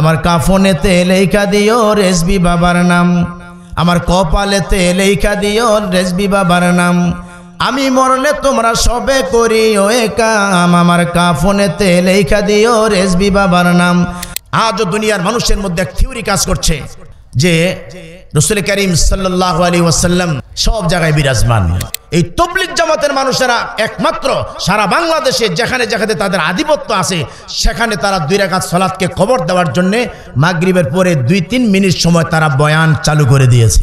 আমার কাফনেতে লেখা দিও রেসবি বাবার নাম আমার কপালেতে লেখা দিও রেসবি বাবার নাম আমি মরলে তোমরা সবে করি ও কাম আমার কাফনেতে লেখা দিও রেসবি বাবার নাম আজও দুনিয়ার মানুষের মধ্যে এক থিওরি কাজ করছে যে রসুল করিম সাল্লাহ আলী ওয়াসাল্লাম সব জায়গায় বিরাজমান এই তবলিক জামাতের মানুষেরা একমাত্র সারা বাংলাদেশে যেখানে যেখানে তাদের আধিপত্য আছে সেখানে তারা দুই রেখা সলাদকে কবর দেওয়ার জন্যে মাগরীবের পরে দুই তিন মিনিট সময় তারা বয়ান চালু করে দিয়েছে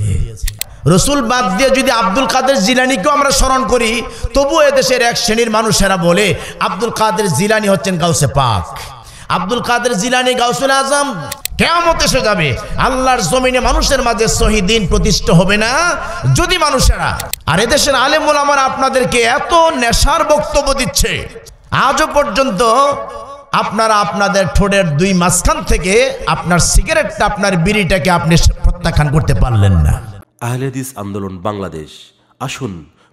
রসুল বাদ দিয়ে যদি আব্দুল কাদের জিলানিকেও আমরা স্মরণ করি তবুও এদেশের এক শ্রেণীর মানুষেরা বলে আব্দুল কাদের জিলানি হচ্ছেন গাউসে পাক আব্দুল কাদের জিলানি গাউসুল আজম কেমত এসে যাবে আল্লাহর জমিনে মানুষের মাঝে শহীদিন প্রতিষ্ঠা হবে না যদি মানুষেরা আর এদেশের আলেমুল আমার আপনাদেরকে এত নেশার বক্তব্য দিচ্ছে আজও পর্যন্ত আপনারা আপনাদের ঠোঁটের দুই মাঝখান থেকে আপনার সিগারেটটা আপনার বিড়িটাকে আপনি প্রত্যাখ্যান করতে পারলেন না আহলেদিস আন্দোলন বাংলাদেশ আসুন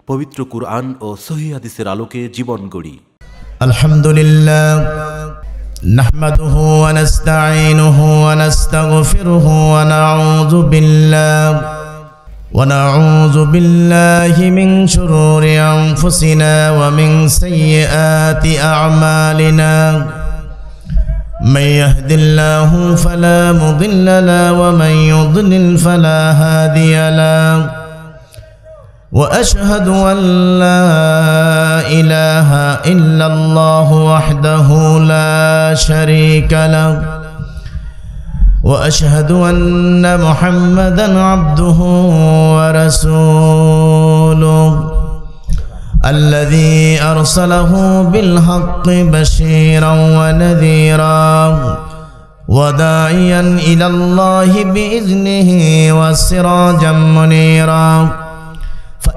পবিত্র কুরআন ও সহি আলোকে জীবন গড়ি আলহামদুলিল্লাহ نحمده ونستعينه ونستغفره ونعوذ بالله ونعوذ بالله من شرور أنفسنا ومن سيئات أعمالنا من يهد الله فلا مضل له ومن يضلل فلا هادي له واشهد ان لا اله الا الله وحده لا شريك له واشهد ان محمدا عبده ورسوله الذي ارسله بالحق بشيرا ونذيرا وداعيا الى الله باذنه وسراجا منيرا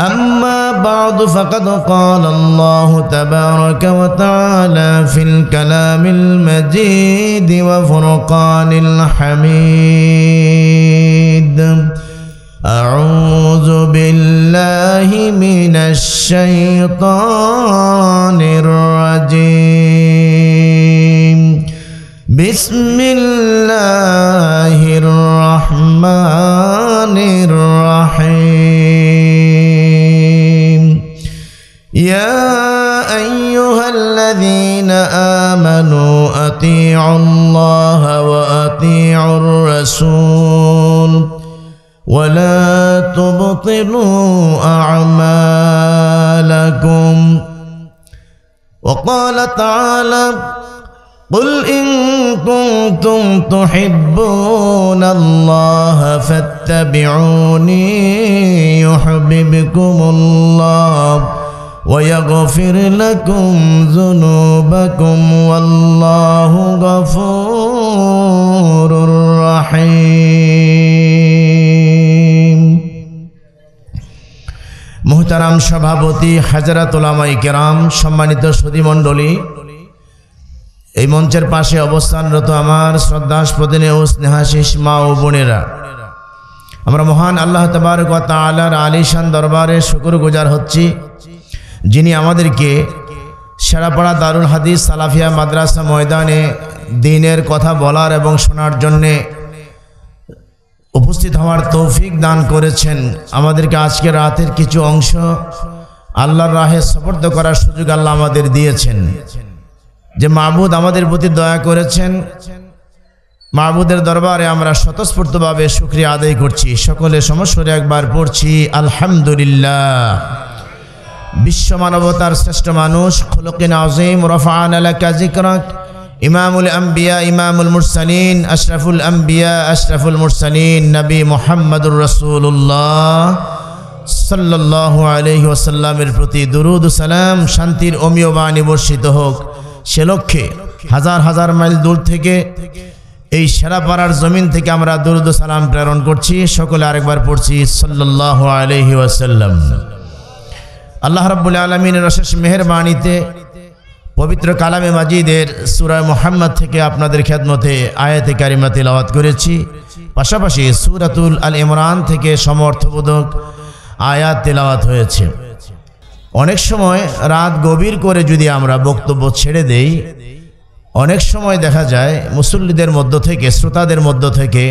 أما بعد فقد قال الله تبارك وتعالى في الكلام المجيد وفرقان الحميد أعوذ بالله من الشيطان الرجيم بسم الله الرحمن الرحيم يا أيها الذين آمنوا أطيعوا الله وأطيعوا الرسول ولا تبطلوا أعمالكم وقال تعالى قل إن كنتم تحبون الله فاتبعوني يحببكم الله ويغفر لكم ذنوبكم والله غفور رحيم محترم মুহতারাম সভাপতি হাজারাত ওলামাই কেরাম সম্মানিত সুধীমণ্ডলী এই মঞ্চের পাশে অবস্থানরত আমার শ্রদ্ধাস্পদিনে ও স্নেহাশিস মা ও বোনেরা আমরা মহান আল্লাহ কথা তালার আলিশান দরবারে শুকুর গুজার হচ্ছি যিনি আমাদেরকে সেরাপাড়া দারুল হাদিস সালাফিয়া মাদ্রাসা ময়দানে দিনের কথা বলার এবং শোনার জন্যে উপস্থিত হওয়ার তৌফিক দান করেছেন আমাদেরকে আজকে রাতের কিছু অংশ আল্লাহর রাহে সবর্দ করার সুযোগ আল্লাহ আমাদের দিয়েছেন যে মাহবুদ আমাদের প্রতি দয়া করেছেন মাহবুদের দরবারে আমরা স্বতঃস্ফূর্তভাবে সুক্রিয়া আদায় করছি সকলে সমস্যরে একবার পড়ছি আলহামদুলিল্লাহ বিশ্ব মানবতার শ্রেষ্ঠ মানুষ খুলকিন আজিম রফান আলা কাজিকরক ইমামুল আম্বিয়া ইমামুল মুরসালিন আশরাফুল আম্বিয়া আশরাফুল মুরসালিন নবী মোহাম্মদুর রসুল্লাহ সাল্লাহ আলহি ওসাল্লামের প্রতি দুরুদ সালাম শান্তির অমীয় বাণী বর্ষিত হোক সে লক্ষ্যে হাজার হাজার মাইল দূর থেকে এই সেরাপাড়ার জমিন থেকে আমরা দুরুদ সালাম প্রেরণ করছি সকলে আরেকবার পড়ছি সাল্লাহ আলহি ওয়াসাল্লাম আল্লাহ রব্বুল আলমিনের অশেষ মেহরবানিতে পবিত্র কালামে মাজিদের সুরায় মোহাম্মদ থেকে আপনাদের খেদমতে আয়াতে কারিমা তিলাওয়াত করেছি পাশাপাশি সুরাতুল আল ইমরান থেকে সমর্থবোধক আয়াত তেলাওয়াত হয়েছে অনেক সময় রাত গভীর করে যদি আমরা বক্তব্য ছেড়ে দেই অনেক সময় দেখা যায় মুসল্লিদের মধ্য থেকে শ্রোতাদের মধ্য থেকে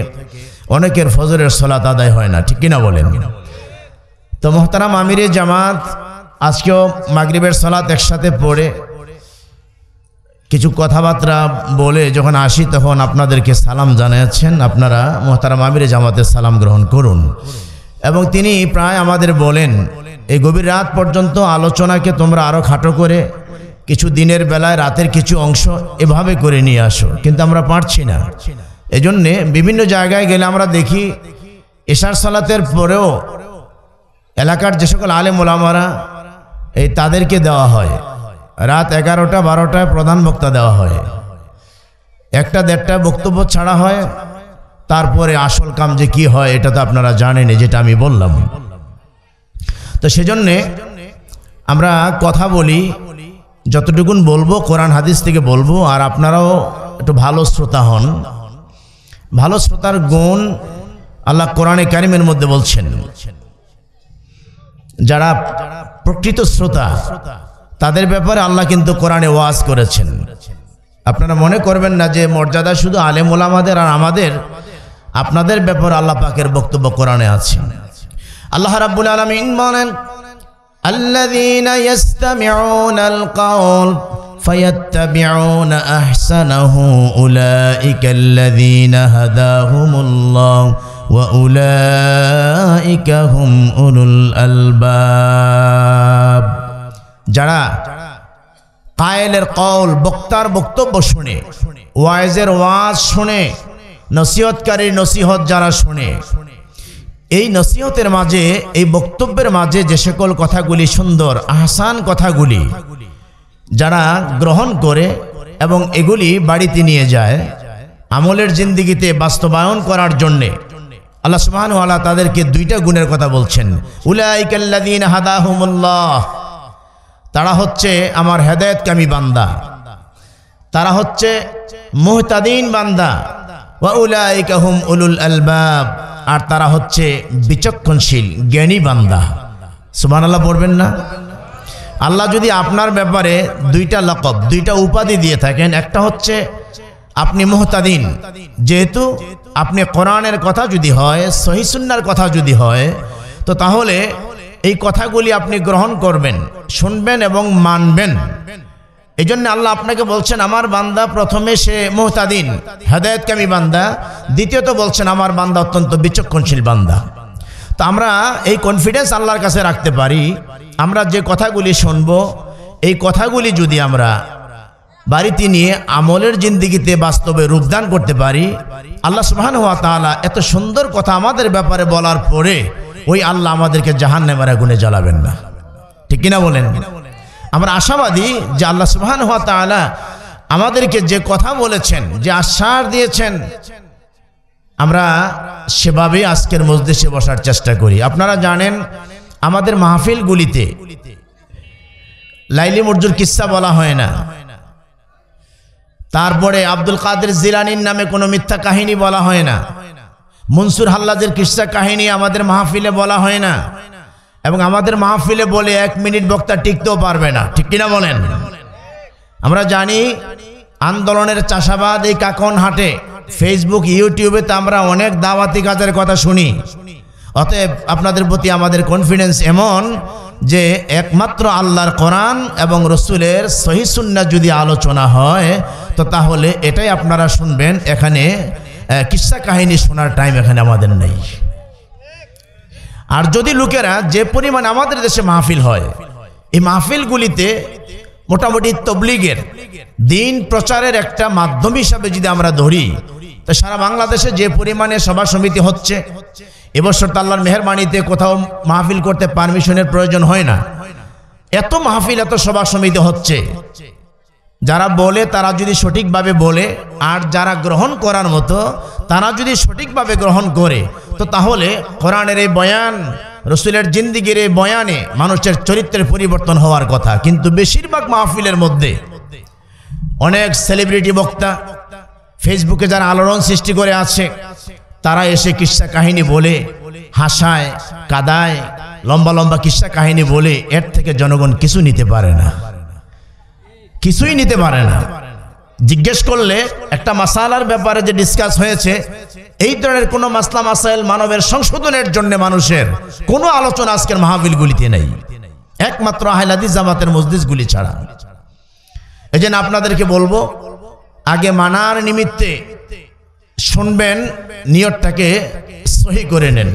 অনেকের ফজরের সলাত আদায় হয় না ঠিক কিনা বলেন তো মোহতারাম আমিরে জামাত আজকেও মাগরিবের সলাত একসাথে পড়ে কিছু কথাবার্তা বলে যখন আসি তখন আপনাদেরকে সালাম জানাচ্ছেন আপনারা মোহতারাম আমিরে জামাতের সালাম গ্রহণ করুন এবং তিনি প্রায় আমাদের বলেন এই গভীর রাত পর্যন্ত আলোচনাকে তোমরা আরও খাটো করে কিছু দিনের বেলায় রাতের কিছু অংশ এভাবে করে নিয়ে আসো কিন্তু আমরা পারছি না এজন্যে বিভিন্ন জায়গায় গেলে আমরা দেখি এশার সালাতের পরেও এলাকার যে সকল আলে মোলামারা এই তাদেরকে দেওয়া হয় রাত এগারোটা বারোটায় প্রধান বক্তা দেওয়া হয় একটা দেড়টায় বক্তব্য ছাড়া হয় তারপরে আসল কাম যে কি হয় এটা তো আপনারা জানেন যেটা আমি বললাম তো সেজন্যে আমরা কথা বলি যতটুকুন বলবো কোরআন হাদিস থেকে বলবো আর আপনারাও একটু ভালো শ্রোতা হন ভালো শ্রোতার গুণ আল্লাহ কোরআনে কারিমের মধ্যে বলছেন যারা প্রকৃত শ্রোতা তাদের ব্যাপারে আল্লাহ কিন্তু কোরআনে ওয়াজ করেছেন আপনারা মনে করবেন না যে মর্যাদা শুধু আলেমুল আমাদের আর আমাদের আপনাদের ব্যাপারে আল্লাহ পাকের বক্তব্য কোরআনে আছে আল্লাহ রাব্বুল আলামিন বলেন আল্লাযীনা ইস্তামিউনাল কওল فيتبعون আহসানাহু উলাইকা আল্লাযীনা হাদাহুমুল্লাহ ওয়া উলাইকা হুম উলুল আলবাব যারা কায়েলের কওল বক্তার বক্তব্য শুনে ওয়াইজের ওয়াজ শুনে নসিহতকারীর নসিহত যারা শুনে এই নসিহতের মাঝে এই বক্তব্যের মাঝে যে সকল কথাগুলি সুন্দর আহসান কথাগুলি যারা গ্রহণ করে এবং এগুলি বাড়িতে নিয়ে যায় আমলের জিন্দিগিতে বাস্তবায়ন করার জন্যে আল্লাহ সুবহান আল্লাহ তাদেরকে দুইটা গুণের কথা বলছেন উলাইকাল্লাদিন হাদাহুমুল্লাহ তারা হচ্ছে আমার হেদায়তকামী বান্দা তারা হচ্ছে মোহতাদিন বান্দা ওয়া উলাইকাহুম উলুল আলবাব আর তারা হচ্ছে বিচক্ষণশীল জ্ঞানী বান্দা সুমান আল্লাহ পড়বেন না আল্লাহ যদি আপনার ব্যাপারে দুইটা লকব দুইটা উপাধি দিয়ে থাকেন একটা হচ্ছে আপনি মোহতাদিন যেহেতু আপনি কোরআনের কথা যদি হয় সহিসুন্নার কথা যদি হয় তো তাহলে এই কথাগুলি আপনি গ্রহণ করবেন শুনবেন এবং মানবেন এই জন্য আল্লাহ আপনাকে বলছেন আমার বান্দা প্রথমে সে মোহতাদিন কামি বান্দা দ্বিতীয়ত বলছেন আমার বান্দা অত্যন্ত বিচক্ষণশীল বান্দা তো আমরা এই কনফিডেন্স আল্লাহর কাছে রাখতে পারি আমরা যে কথাগুলি শুনব এই কথাগুলি যদি আমরা বাড়িতে নিয়ে আমলের জিন্দিগিতে বাস্তবে রূপদান করতে পারি আল্লাহ সুহান হওয়া তালা এত সুন্দর কথা আমাদের ব্যাপারে বলার পরে ওই আল্লাহ আমাদেরকে জাহান নেমারা গুনে জ্বালাবেন না ঠিক কিনা বলেন আমরা আশাবাদী যে আল্লাহ সুবহান হওয়া তালা আমাদেরকে যে কথা বলেছেন যে আশ্বাস দিয়েছেন আমরা সেভাবেই আজকের মজদেশে বসার চেষ্টা করি আপনারা জানেন আমাদের মাহফিলগুলিতে লাইলি মর্জুর কিসা বলা হয় না তারপরে আব্দুল কাদের জিলানির নামে কোনো মিথ্যা কাহিনী বলা হয় না মনসুর হাল্লাদের কিসা কাহিনী আমাদের মাহফিলে বলা হয় না এবং আমাদের মাহফিলে বলে এক মিনিট বক্তা টিকতেও পারবে না ঠিক কিনা বলেন আমরা জানি আন্দোলনের চাষাবাদ এই কাকন হাটে ফেসবুক ইউটিউবে তো আমরা অনেক দাওয়াতি কাজের কথা শুনি অতএব আপনাদের প্রতি আমাদের কনফিডেন্স এমন যে একমাত্র আল্লাহর কোরআন এবং রসুলের সহিসুন্না যদি আলোচনা হয় তো তাহলে এটাই আপনারা শুনবেন এখানে কিসা কাহিনী শোনার টাইম এখানে আমাদের নেই আর যদি লোকেরা যে পরিমাণ আমাদের দেশে মাহফিল হয় এই মাহফিলগুলিতে মোটামুটি তবলিগের দিন প্রচারের একটা মাধ্যম হিসাবে যদি আমরা ধরি তো সারা বাংলাদেশে যে পরিমাণে সভা সমিতি হচ্ছে এবছর তাল্লার মেহরবানিতে কোথাও মাহফিল করতে পারমিশনের প্রয়োজন হয় না এত মাহফিল এত সভা সমিতি হচ্ছে যারা বলে তারা যদি সঠিকভাবে বলে আর যারা গ্রহণ করার মতো তারা যদি সঠিকভাবে গ্রহণ করে তো তাহলে কোরআনের এই বয়ান রসুলের জিন্দিগির এই বয়ানে মানুষের চরিত্রের পরিবর্তন হওয়ার কথা কিন্তু বেশিরভাগ মাহফিলের মধ্যে অনেক সেলিব্রিটি বক্তা ফেসবুকে যারা আলোড়ন সৃষ্টি করে আছে তারা এসে কিসা কাহিনী বলে হাসায় কাদায় লম্বা লম্বা কিসা কাহিনী বলে এর থেকে জনগণ কিছু নিতে পারে না কিছুই নিতে পারে না জিজ্ঞেস করলে একটা মাসালার ব্যাপারে যে ডিসকাস হয়েছে এই ধরনের কোন মাসলা মাসাইল মানবের সংশোধনের জন্য মানুষের কোন আলোচনা আজকের মাহাবিলগুলিতে নেই একমাত্র আহলাদি জামাতের মসজিদগুলি ছাড়া এই জন্য আপনাদেরকে বলবো আগে মানার নিমিত্তে শুনবেন নিয়তটাকে সহি করে নেন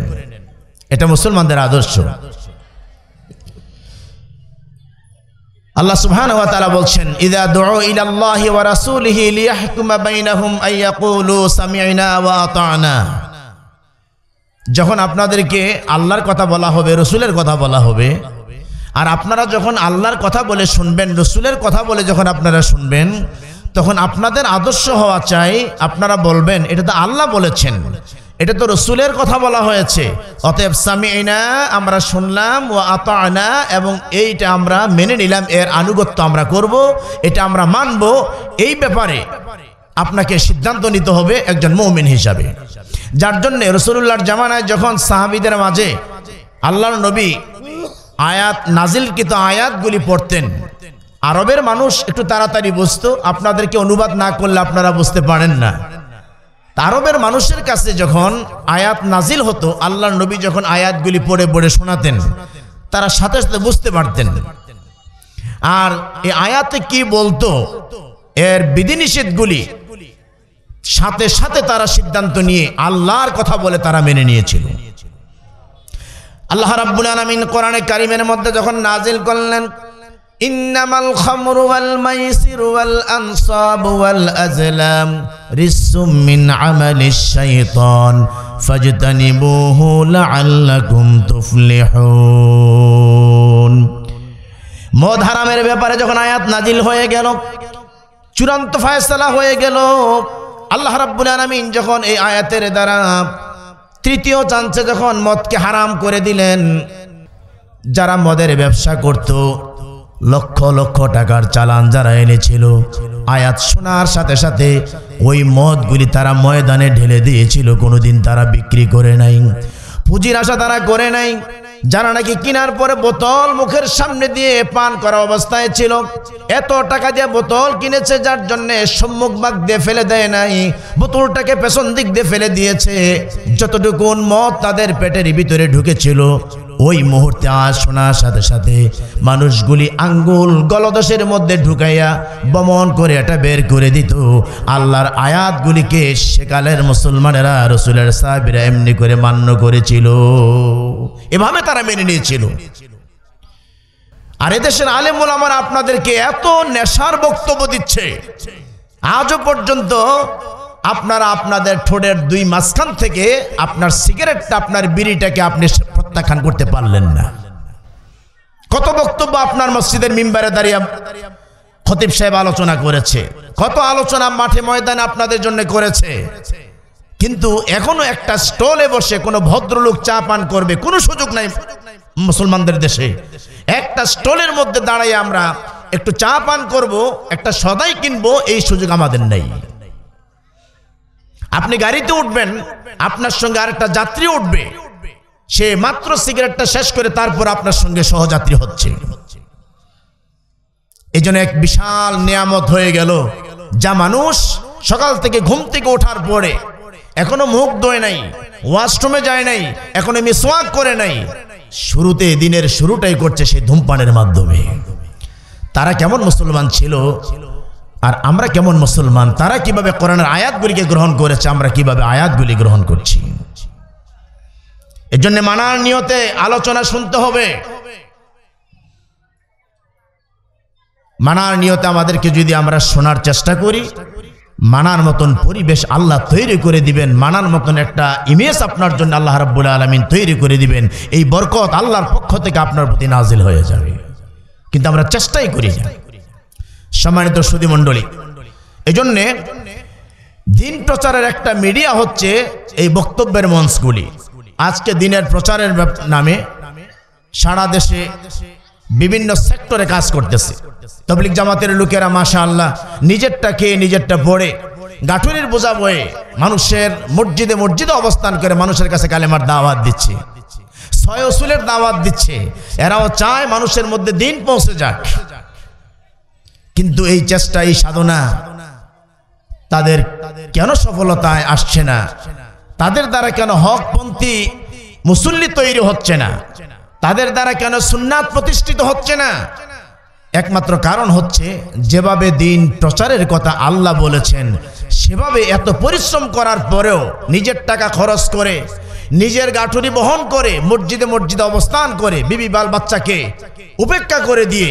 এটা মুসলমানদের আদর্শ আল্লাহ সুহান ওয়া তাআলা বলছেন ইদা দুউ ইলা ওয়া রাসূলিহি লিয়াহকুমা বাইনাহুম আই ইয়াকুলু সামি'না ওয়া আতা'না যখন আপনাদেরকে আল্লাহর কথা বলা হবে রসুলের কথা বলা হবে আর আপনারা যখন আল্লাহর কথা বলে শুনবেন রসুলের কথা বলে যখন আপনারা শুনবেন তখন আপনাদের আদর্শ হওয়া চাই আপনারা বলবেন এটা তো আল্লাহ বলেছেন এটা তো রসুলের কথা বলা হয়েছে অতএব সামিনা আমরা শুনলাম ও আনা এবং এইটা আমরা মেনে নিলাম এর আনুগত্য আমরা করব এটা আমরা মানব এই ব্যাপারে আপনাকে সিদ্ধান্ত নিতে হবে একজন মৌমিন হিসাবে যার জন্যে রসুল্লাহর জামানায় যখন সাহাবিদের মাঝে আল্লাহর নবী আয়াত নাজিলকৃত আয়াতগুলি পড়তেন আরবের মানুষ একটু তাড়াতাড়ি বুঝতো আপনাদেরকে অনুবাদ না করলে আপনারা বুঝতে পারেন না আরবের মানুষের কাছে যখন আয়াত নাজিল হতো আল্লাহ নবী যখন আয়াতগুলি পড়ে পড়ে শোনাতেন তারা সাথে সাথে বুঝতে পারতেন আর এই আয়াতে কি বলতো এর বিধিনিষেধগুলি সাথে সাথে তারা সিদ্ধান্ত নিয়ে আল্লাহর কথা বলে তারা মেনে নিয়েছিল আল্লাহ রাব্বুল আলমিন কোরআনে কারিমের মধ্যে যখন নাজিল করলেন إنما মদ হারামের ব্যাপারে যখন আয়াত নাজিল হয়ে গেল চূড়ান্ত ফায়সলা হয়ে গেল আল্লাহ রাবুল আলমিন যখন এই আয়াতের দ্বারা তৃতীয় চান্সে যখন মদকে হারাম করে দিলেন যারা মদের ব্যবসা করত লক্ষ লক্ষ টাকার চালান যারা এনেছিল আয়াত শোনার সাথে সাথে ওই মদগুলি তারা ময়দানে ঢেলে দিয়েছিল কোনোদিন তারা বিক্রি করে নাই পুঁজির আশা তারা করে নাই যারা নাকি কিনার পরে বোতল মুখের সামনে দিয়ে পান করা অবস্থায় ছিল এত টাকা দিয়ে বোতল কিনেছে যার জন্য সম্মুখ বাগ দিয়ে ফেলে দেয় নাই বোতলটাকে পেছন দিক দিয়ে ফেলে দিয়েছে যতটুকুন মদ তাদের পেটের ভিতরে ঢুকেছিল ওই মুহূর্তে আজ শোনার সাথে সাথে মানুষগুলি আঙ্গুল গলদশের মধ্যে ঢুকাইয়া বমন করে এটা বের করে দিত আল্লাহর আয়াতগুলিকে সেকালের মুসলমানেরা রসুলের সাহাবিরা এমনি করে মান্য করেছিল এভাবে তারা মেনে নিয়েছিল আর এদেশের আলেমুল আমার আপনাদেরকে এত নেশার বক্তব্য দিচ্ছে আজও পর্যন্ত আপনারা আপনাদের ঠোঁটের দুই মাঝখান থেকে আপনার সিগারেটটা আপনার বিড়িটাকে আপনি প্রত্যাখ্যান করতে পারলেন না কত বক্তব্য আপনার মসজিদের মিম্বারে দাঁড়িয়ে খতিব সাহেব আলোচনা করেছে কত আলোচনা মাঠে ময়দানে আপনাদের জন্য করেছে কিন্তু এখনো একটা স্টলে বসে কোনো ভদ্রলোক চা পান করবে কোনো সুযোগ নাই মুসলমানদের দেশে একটা স্টলের মধ্যে দাঁড়াই আমরা একটু চা পান করব একটা সদাই কিনবো এই সুযোগ আমাদের নেই আপনি গাড়িতে উঠবেন আপনার সঙ্গে আরেকটা যাত্রী উঠবে সে মাত্র সিগারেটটা শেষ করে তারপর আপনার সঙ্গে সহযাত্রী হচ্ছে এই এক বিশাল নিয়ামত হয়ে গেল যা মানুষ সকাল থেকে ঘুম থেকে ওঠার পরে এখনো মুখ ধোয় নাই ওয়াশরুমে যায় নাই এখনো মিসওয়াক করে নাই শুরুতে দিনের শুরুটাই করছে সেই ধূমপানের মাধ্যমে তারা কেমন মুসলমান ছিল আর আমরা কেমন মুসলমান তারা কিভাবে কোরআনের আয়াতগুলিকে গ্রহণ করেছে আমরা কিভাবে আয়াতগুলি গ্রহণ করছি এজন্য মানার নিয়তে আলোচনা শুনতে হবে মানার নিয়তে আমাদেরকে যদি আমরা শোনার চেষ্টা করি মানার মতন পরিবেশ আল্লাহ তৈরি করে দিবেন মানার মতন একটা ইমেজ আপনার জন্য আল্লাহ রাব্বুল আলমিন তৈরি করে দিবেন এই বরকত আল্লাহর পক্ষ থেকে আপনার প্রতি নাজিল হয়ে যাবে কিন্তু আমরা চেষ্টাই করি যাই সম্মানিত সুদীমণ্ডলী এই জন্যে দিন প্রচারের একটা মিডিয়া হচ্ছে এই বক্তব্যের মঞ্চগুলি আজকে দিনের প্রচারের নামে সারা দেশে বিভিন্ন সেক্টরে কাজ করতেছে তবলিক জামাতের লোকেরা মাসা আল্লাহ নিজেরটা খেয়ে নিজেরটা পড়ে গাঠুরির বোঝা বয়ে মানুষের মসজিদে মসজিদে অবস্থান করে মানুষের কাছে কালেমার দাওয়াত দিচ্ছে ছয় অসুলের দাওয়াত দিচ্ছে এরাও চায় মানুষের মধ্যে দিন পৌঁছে যাক কিন্তু এই চেষ্টা এই সাধনা তাদের কেন সফলতায় আসছে না তাদের দ্বারা কেন হকপন্থী মুসল্লি তৈরি হচ্ছে না তাদের দ্বারা কেন সুন্নাত প্রতিষ্ঠিত হচ্ছে না একমাত্র কারণ হচ্ছে যেভাবে দিন প্রচারের কথা আল্লাহ বলেছেন সেভাবে এত পরিশ্রম করার পরেও নিজের টাকা খরচ করে নিজের গাঠুরি বহন করে মসজিদে মসজিদে অবস্থান করে বিবি বাল বাচ্চাকে উপেক্ষা করে দিয়ে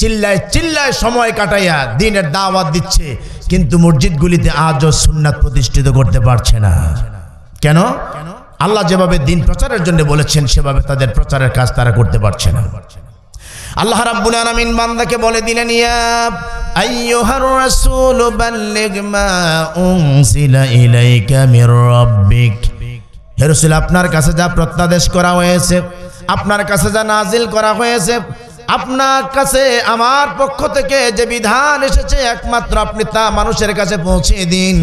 চিল্লায় চিল্লায় সময় কাটাইয়া দিনের দাওয়াত দিচ্ছে কিন্তু মসজিদগুলিতে আজও সুন্নাত প্রতিষ্ঠিত করতে পারছে না কেন আল্লাহ যেভাবে দিন প্রচারের জন্য বলেছেন সেভাবে তাদের প্রচারের কাজ তারা করতে পারছে না আল্লাহ রাব্বুল আলামিন বান্দাকে বলে দিলেন ইয়া আইয়ুহার রাসূল বাল্লিগ মা উনজিলা ইলাইকা মির রাব্বিক হে রাসূল আপনার কাছে যা প্রত্যাদেশ করা হয়েছে আপনার কাছে যা নাজিল করা হয়েছে আপনার কাছে আমার পক্ষ থেকে যে বিধান এসেছে একমাত্র আপনি তা মানুষের কাছে পৌঁছে দিন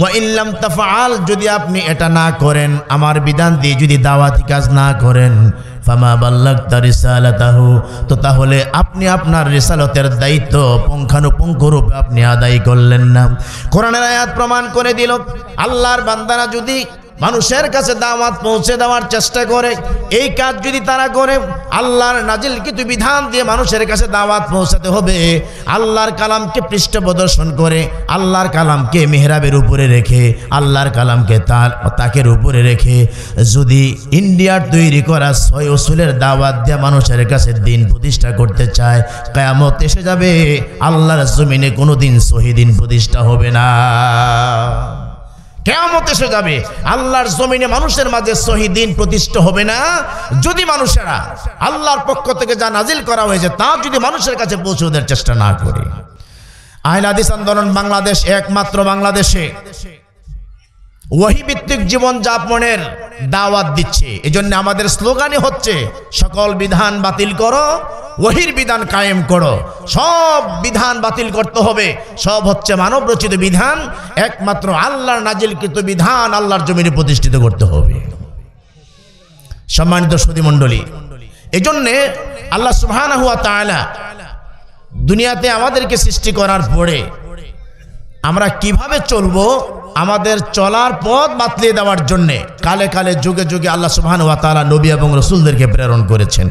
ওয়াইল্লাম তাফাল যদি আপনি এটা না করেন আমার বিধান দিয়ে যদি দাওয়াতি কাজ না করেন ফামা বাল্লাক্তা তো তাহলে আপনি আপনার রিসালতের দায়িত্ব রূপে আপনি আদায় করলেন না কোরআনের আয়াত প্রমাণ করে দিল আল্লাহর বান্দারা যদি মানুষের কাছে দাওয়াত পৌঁছে দেওয়ার চেষ্টা করে এই কাজ যদি তারা করে আল্লাহর নাজিল কিন্তু বিধান দিয়ে মানুষের কাছে দাওয়াত পৌঁছাতে হবে আল্লাহর কালামকে পৃষ্ঠ প্রদর্শন করে আল্লাহর কালামকে মেহরাবের উপরে রেখে আল্লাহর কালামকে তার তাকের উপরে রেখে যদি ইন্ডিয়ার তৈরি করা ছয় ওসুলের দাওয়াত দিয়ে মানুষের কাছে দিন প্রতিষ্ঠা করতে চায় কেয়ামত এসে যাবে আল্লাহর জমিনে কোনো দিন শহীদিন প্রতিষ্ঠা হবে না কেমত এসে যাবে আল্লাহর জমিনে মানুষের মাঝে শহীদিন প্রতিষ্ঠা হবে না যদি মানুষেরা আল্লাহর পক্ষ থেকে যা নাজিল করা হয়েছে তা যদি মানুষের কাছে পৌঁছে চেষ্টা না করে আহলাদিস আদিস আন্দোলন বাংলাদেশ একমাত্র বাংলাদেশে ওহিভিত্তিক জীবন যাপনের দাওয়াত দিচ্ছে এজন্য আমাদের স্লোগানই হচ্ছে সকল বিধান বাতিল করো ওহির বিধান কায়েম করো সব বিধান বাতিল করতে হবে সব হচ্ছে মানব রচিত বিধান একমাত্র আল্লাহর নাজিলকৃত বিধান আল্লাহর জমিনে প্রতিষ্ঠিত করতে হবে সম্মানিত এই এজন্যে আল্লাহ সুহানা হুয়া তায়লা দুনিয়াতে আমাদেরকে সৃষ্টি করার পরে আমরা কিভাবে চলব আমাদের চলার পথ বাতলিয়ে দেওয়ার জন্যে কালে কালে যুগে যুগে আল্লাহ সুহান হুয়া তালা নবী এবং রসুলদেরকে প্রেরণ করেছেন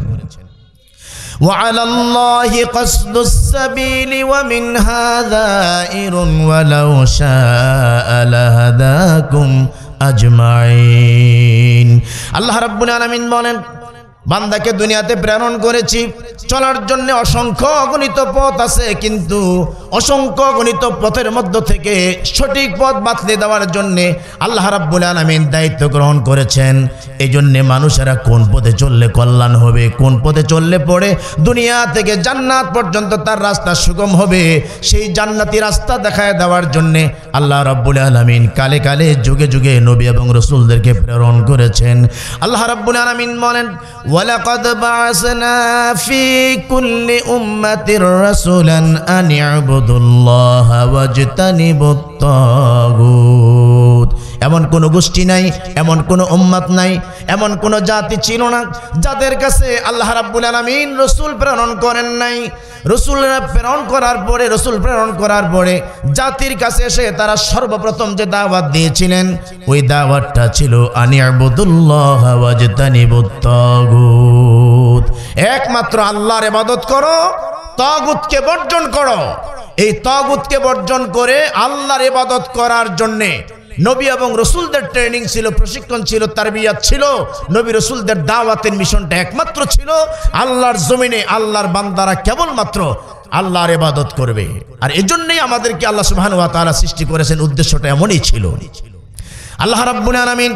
وعلى الله قصد السبيل ومنها ذائر ولو شاء لهداكم أجمعين الله ربنا من بولن বান্দাকে দুনিয়াতে প্রেরণ করেছি চলার জন্য অসংখ্য অগণিত পথ আছে কিন্তু অসংখ্য গণিত পথের মধ্য থেকে সঠিক পথ বাতলে দেওয়ার জন্যে আল্লাহ রাব্বুল আলমিন দায়িত্ব গ্রহণ করেছেন এই জন্যে মানুষেরা কোন পথে চললে কল্যাণ হবে কোন পথে চললে পড়ে দুনিয়া থেকে জান্নাত পর্যন্ত তার রাস্তা সুগম হবে সেই জান্নাতি রাস্তা দেখায় দেওয়ার জন্যে আল্লাহ রাব্বুল আলমিন কালে কালে যুগে যুগে নবী এবং রসুলদেরকে প্রেরণ করেছেন আল্লাহ রাব্বুল আলমিন বলেন ولقد بعثنا في كل أمة رسولا أن اعبدوا الله واجتنبوا الطاغوت এমন কোনো গোষ্ঠী নাই এমন কোনো উম্মত নাই এমন কোনো জাতি ছিল না যাদের কাছে আল্লাহ রাব্বুল আলামিন রসুল প্রেরণ করেন নাই রসুলরা প্রেরণ করার পরে রসুল প্রেরণ করার পরে জাতির কাছে এসে তারা সর্বপ্রথম যে দাওয়াত দিয়েছিলেন ওই দাওয়াতটা ছিল আনিয়াবুদুল্লাহ ওয়াজতানিবুত তাগুত একমাত্র আল্লাহর এবাদত করো তগুতকে বর্জন করো এই তগুতকে বর্জন করে আল্লাহর এবাদত করার জন্যে নবী এবং রসুলদের ট্রেনিং ছিল প্রশিক্ষণ ছিল তারবিয়াত ছিল নবী রসুলদের দাওয়াতের মিশনটা একমাত্র ছিল আল্লাহর জমিনে আল্লাহর বান্দারা কেবলমাত্র আল্লাহর এবাদত করবে আর এজন্যই আমাদেরকে আল্লাহ সুবাহানুয়া তালা সৃষ্টি করেছেন উদ্দেশ্যটা এমনই ছিল আল্লাহ রাব্বুল আলামিন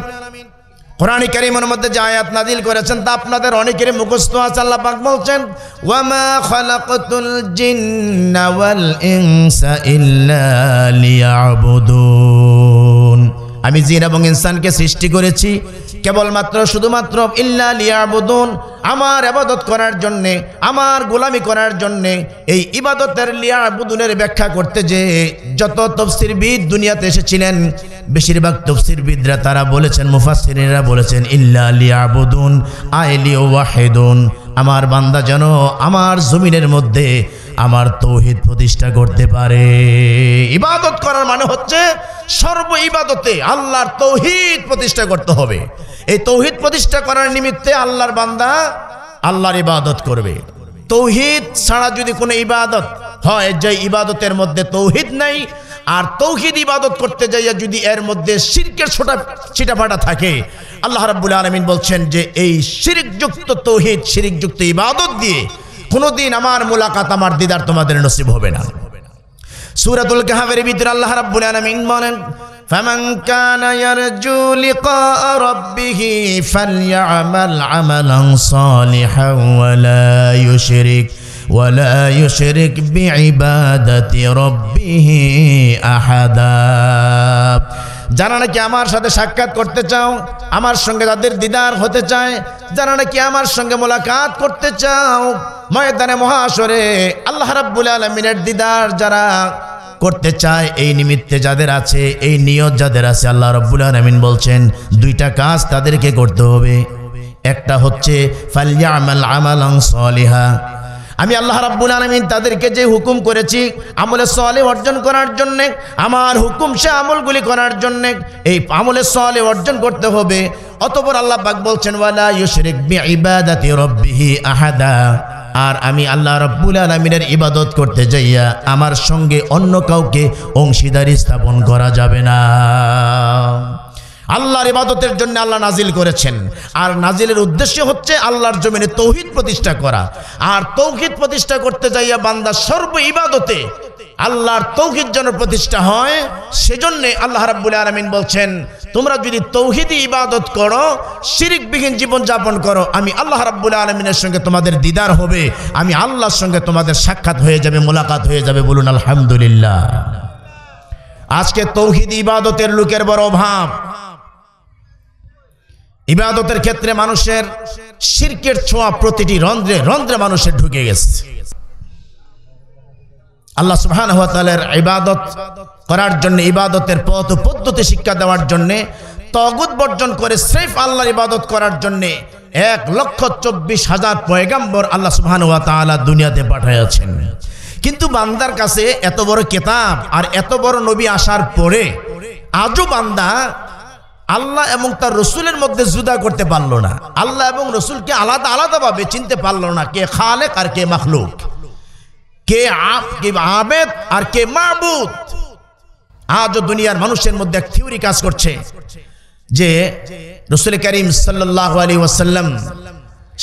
قرآن كريم ونمت جايات نادل قرشن تاپنا در روني كريم مقصدوها صلى الله عليه وسلم وما خلقت الجن والإنس إلا ليعبدون আমি জিন এবং ইনসানকে সৃষ্টি করেছি কেবলমাত্র শুধুমাত্র ইল্লা লিয়াবুদুন আমার আবাদত করার জন্যে আমার গোলামি করার জন্যে এই ইবাদতের লিয়াবুদুনের ব্যাখ্যা করতে যে যত তফসিরবিদ দুনিয়াতে এসেছিলেন বেশিরভাগ তফসিরবিদরা তারা বলেছেন মুফাসিরিনরা বলেছেন ইল্লা লিয়াবুদুন আইলি ওয়াহেদুন আমার বান্দা যেন আমার জমিনের মধ্যে আমার তৌহিদ প্রতিষ্ঠা করতে পারে ইবাদত করার মানে হচ্ছে সর্ব ইবাদতে আল্লাহর তৌহিদ প্রতিষ্ঠা করতে হবে এই তৌহিদ প্রতিষ্ঠা করার নিমিত্তে আল্লাহর বান্দা আল্লাহর ইবাদত করবে তৌহিদ ছাড়া যদি কোনো ইবাদত হয় যে ইবাদতের মধ্যে তৌহিদ নাই আর তৌহিদ ইবাদত করতে যাইয়া যদি এর মধ্যে শিরকের ছোটা ছিটাফাটা থাকে আল্লাহ রাব্বুল আলমিন বলছেন যে এই শিরিকযুক্ত তৌহিদ শিরিকযুক্ত ইবাদত দিয়ে কোনোদিন আমার মোলাকাত আমার দিদার তোমাদের নসিব হবে না سورة কাহফের ভিতরে الله رب العالمين بولن فمن كان يرجو لقاء ربه فليعمل عملا صالحا ولا يشرك ولا يشرك بعبادة ربه أحدا যারা নাকি আমার সাথে সাক্ষাৎ করতে চাও আমার সঙ্গে তাদের দিদার হতে চায় যারা নাকি আমার সঙ্গে মোলাকাত করতে চাও ময়দানে মহাসরে আল্লাহ রাব্বুল আলমিনের দিদার যারা করতে চায় এই নিমিত্তে যাদের আছে এই নিয়ত যাদের আছে আল্লাহ রব্বুল আলমিন বলছেন দুইটা কাজ তাদেরকে করতে হবে একটা হচ্ছে ফালিয়া আমাল আমালং সলিহা আমি আল্লাহ রাব্বুল আলমিন তাদেরকে যে হুকুম করেছি আমলে সলে অর্জন করার জন্যে আমার হুকুম সে আমলগুলি করার জন্যে এই আমলে সলে অর্জন করতে হবে অতপর আল্লাহ পাক বলছেন ওয়ালা ইউশরিক বিইবাদাতি রাব্বিহি আহাদা আর আমি আল্লাহ রব্বুল আলমিনের ইবাদত করতে যাইয়া আমার সঙ্গে অন্য কাউকে অংশীদারি স্থাপন করা যাবে না আল্লাহর ইবাদতের জন্য আল্লাহ নাজিল করেছেন আর নাজিলের উদ্দেশ্য হচ্ছে আল্লাহর জমিনে তৌহিদ প্রতিষ্ঠা করা আর তৌহিদ প্রতিষ্ঠা করতে যাইয়া বান্দা সর্ব ইবাদতে আল্লাহর তৌহিদ যেন প্রতিষ্ঠা হয় সেজন্যে আল্লাহ রাব্বুল আলমিন বলছেন তোমরা যদি তৌহিদি ইবাদত করো শিরিকবিহীন জীবনযাপন করো আমি আল্লাহ রাব্বুল আলমিনের সঙ্গে তোমাদের দিদার হবে আমি আল্লাহর সঙ্গে তোমাদের সাক্ষাৎ হয়ে যাবে মোলাকাত হয়ে যাবে বলুন আলহামদুলিল্লাহ আজকে তৌহিদ ইবাদতের লোকের বড় অভাব ইবাদতের ক্ষেত্রে মানুষের শিরকের ছোঁয়া প্রতিটি রন্ধ্রে রন্ধ্রে মানুষের ঢুকে গেছে আল্লাহ সুহান হাতালের ইবাদত করার জন্য ইবাদতের পথ পদ্ধতি শিক্ষা দেওয়ার জন্যে তগুদ বর্জন করে সেফ আল্লাহর ইবাদত করার জন্যে এক লক্ষ চব্বিশ হাজার পয়গাম্বর আল্লাহ সুহান তাআলা দুনিয়াতে পাঠাইয়াছেন কিন্তু বান্দার কাছে এত বড় কেতাব আর এত বড় নবী আসার পরে আজও বান্দা আল্লাহ এবং তার রসুলের মধ্যে জুদা করতে পারল না আল্লাহ এবং রসুলকে আলাদা আলাদাভাবে চিনতে পারলো না কে খালেক আর কে মাখলুক কে আবেদ আর কে মাহবুদ আজও দুনিয়ার মানুষের মধ্যে এক থিওরি কাজ করছে যে রসুল করিম সাল্লাহ আলী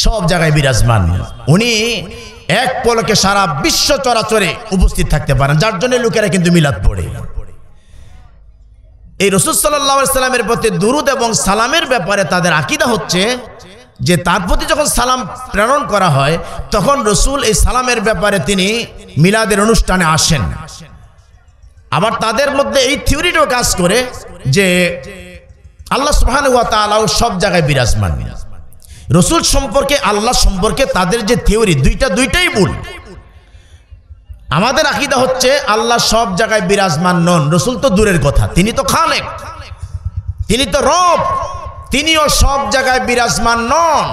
সব জায়গায় বিরাজমান উনি এক পলকে সারা বিশ্ব চরাচরে উপস্থিত থাকতে পারেন যার জন্য লোকেরা কিন্তু মিলাদ পড়ে এই রসুল সাল্লা সাল্লামের প্রতি দুরুদ এবং সালামের ব্যাপারে তাদের আকিদা হচ্ছে যে তার প্রতি যখন সালাম প্রেরণ করা হয় তখন রসুল এই সালামের ব্যাপারে তিনি মিলাদের অনুষ্ঠানে আসেন আবার তাদের মধ্যে এই থিওরিটাও কাজ করে যে আল্লাহ সুহান ওয়া তালাও সব জায়গায় বিরাজমান রসুল সম্পর্কে আল্লাহ সম্পর্কে তাদের যে থিওরি দুইটা দুইটাই ভুল আমাদের আকিদা হচ্ছে আল্লাহ সব জায়গায় বিরাজমান নন রসুল তো দূরের কথা তিনি তো খালেক তিনি তো রব তিনিও সব জায়গায় বিরাজমান নন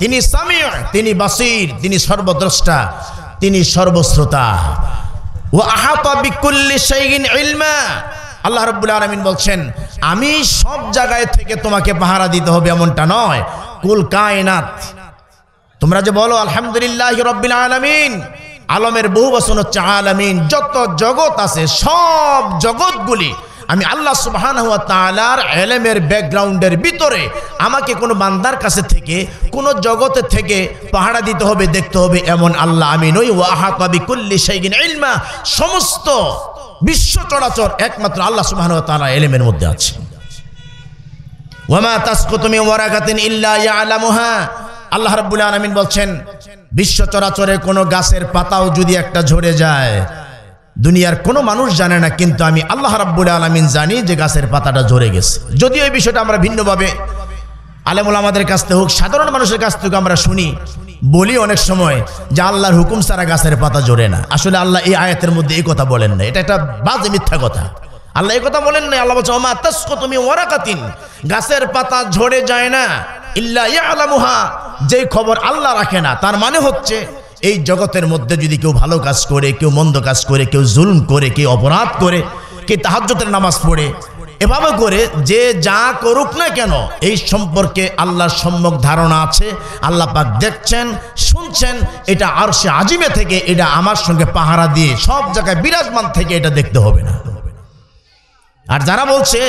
তিনি সামিয় তিনি বাসির তিনি সর্বদ্রষ্টা তিনি সর্বশ্রোতা ও আহাতা বিকুল্লি সাইগিন ইলমা আল্লাহ রব্বুল আলমিন বলছেন আমি সব জায়গায় থেকে তোমাকে পাহারা দিতে হবে এমনটা নয় কুল কায়নাত তোমরা যে বলো আলহামদুলিল্লাহ রব্বিল আলমিন আলমের বহু বসন হচ্ছে আলামিন যত জগৎ আছে সব জগৎগুলি আমি আল্লাহ সুবাহান হওয়া তালার এলেমের ব্যাকগ্রাউন্ডের ভিতরে আমাকে কোনো বান্দার কাছে থেকে কোনো জগতের থেকে পাহাড়া দিতে হবে দেখতে হবে এমন আল্লাহ আমি নই ওয়াহা কবি কুল্লি সেইগিন ইলমা সমস্ত বিশ্ব চলাচল একমাত্র আল্লাহ সুবাহ তালা এলেমের মধ্যে আছে ওয়ামা তাসকু তুমি ওয়ারাকাতিন ইল্লা ইয়া আল্লাহ রাব্বুল আলামিন বলছেন বিশ্ব চরাচরে কোনো গাছের পাতাও যদি একটা ঝরে যায় দুনিয়ার কোনো মানুষ জানে না কিন্তু আমি আল্লাহ রাব্বুল আলমিন জানি যে গাছের পাতাটা ঝরে গেছে যদিও এই বিষয়টা আমরা ভিন্নভাবে আলেমুল আমাদের কাছ থেকে হোক সাধারণ মানুষের কাছ থেকে আমরা শুনি বলি অনেক সময় যে আল্লাহর হুকুম সারা গাছের পাতা জোরে না আসলে আল্লাহ এই আয়াতের মধ্যে এই কথা বলেন না এটা একটা বাজে মিথ্যা কথা আল্লাহ এই কথা বলেন না আল্লাহ বলছে তুমি ওরা কাতিন গাছের পাতা ঝরে যায় না ইল্লা ইয়া আলামুহা যে খবর আল্লাহ রাখে না তার মানে হচ্ছে এই জগতের মধ্যে যদি কেউ ভালো কাজ করে কেউ মন্দ কাজ করে কেউ জুলম করে কেউ অপরাধ করে কে তাহাজ্যতের নামাজ পড়ে এভাবে করে যে যা করুক না কেন এই সম্পর্কে আল্লাহর সম্যক ধারণা আছে আল্লাহ পাক দেখছেন শুনছেন এটা আর সে আজিমে থেকে এটা আমার সঙ্গে পাহারা দিয়ে সব জায়গায় বিরাজমান থেকে এটা দেখতে হবে না আর যারা বলছে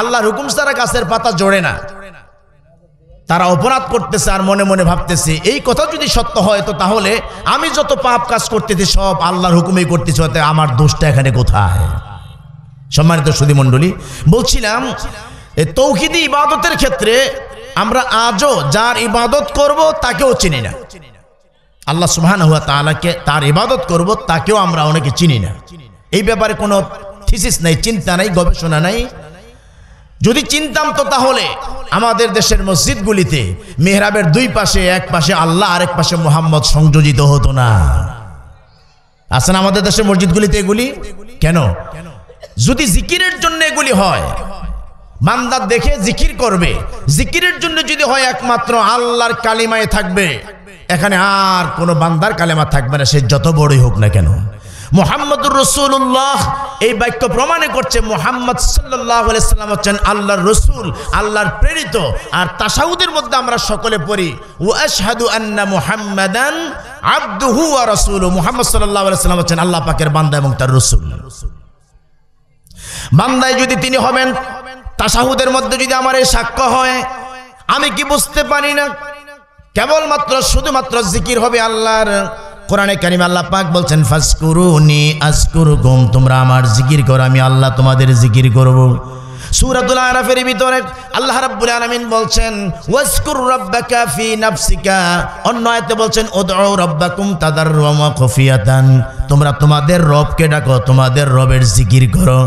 আল্লাহর হুকুম সারা গাছের পাতা জোড়ে না তারা অপরাধ করতেছে আর মনে মনে ভাবতেছে এই কথা যদি সত্য হয় তো তাহলে আমি যত পাপ কাজ করতেছি সব আল্লাহর হুকুমেই করতেছি হতে আমার দোষটা এখানে কোথায় সম্মানিত সুধীমণ্ডলী বলছিলাম তৌহিদি ইবাদতের ক্ষেত্রে আমরা আজও যার ইবাদত করব তাকেও চিনি না আল্লাহ সুহান হুয়া তাহলে তার ইবাদত করব তাকেও আমরা অনেকে চিনি না এই ব্যাপারে কোনো থিসিস নাই চিন্তা নাই গবেষণা নাই যদি চিনতাম তো তাহলে আমাদের দেশের মসজিদগুলিতে মেহরাবের দুই পাশে এক পাশে আল্লাহ আরেক পাশে মোহাম্মদ সংযোজিত হতো না আসেন আমাদের দেশের মসজিদগুলিতে এগুলি কেন যদি জিকিরের জন্য এগুলি হয় মান্দার দেখে জিকির করবে জিকিরের জন্য যদি হয় একমাত্র আল্লাহর কালিমায় থাকবে এখানে আর কোনো বান্দার কালেমা থাকবে না সে যত বড়ই হোক না কেন মোহাম্মদুর রসুল্লাহ এই বাক্য প্রমাণে করছে মোহাম্মদ সাল্লাহ সাল্লাম হচ্ছেন আল্লাহর রসুল আল্লাহর প্রেরিত আর তাসাউদের মধ্যে আমরা সকলে পড়ি ও আশহাদু আন্না মোহাম্মদান আব্দুহু আর রসুল মোহাম্মদ সাল্লাহ সাল্লাম হচ্ছেন আল্লাহ পাকের বান্দা এবং তার রসুল বান্দায় যদি তিনি হবেন তাসাহুদের মধ্যে যদি আমার এই সাক্ষ্য হয় আমি কি বুঝতে পারি না কেবলমাত্র শুধুমাত্র জিকির হবে আল্লাহর কোরআনে কারিম আল্লাহ পাক বলছেন ফাসকুরুনি আজকুরুকুম তোমরা আমার জিকির করো আমি আল্লাহ তোমাদের জিকির করবো সুরাতুল আরাফের ভিতরে আল্লাহ রাব্বুল আলামিন বলছেন ওয়াজকুর রাব্বাকা ফি নাফসিকা অন্য আয়াতে বলছেন উদউ রাব্বাকুম তাদাররুম ওয়া খুফিয়াতান তোমরা তোমাদের রবকে ডাকো তোমাদের রবের জিকির করো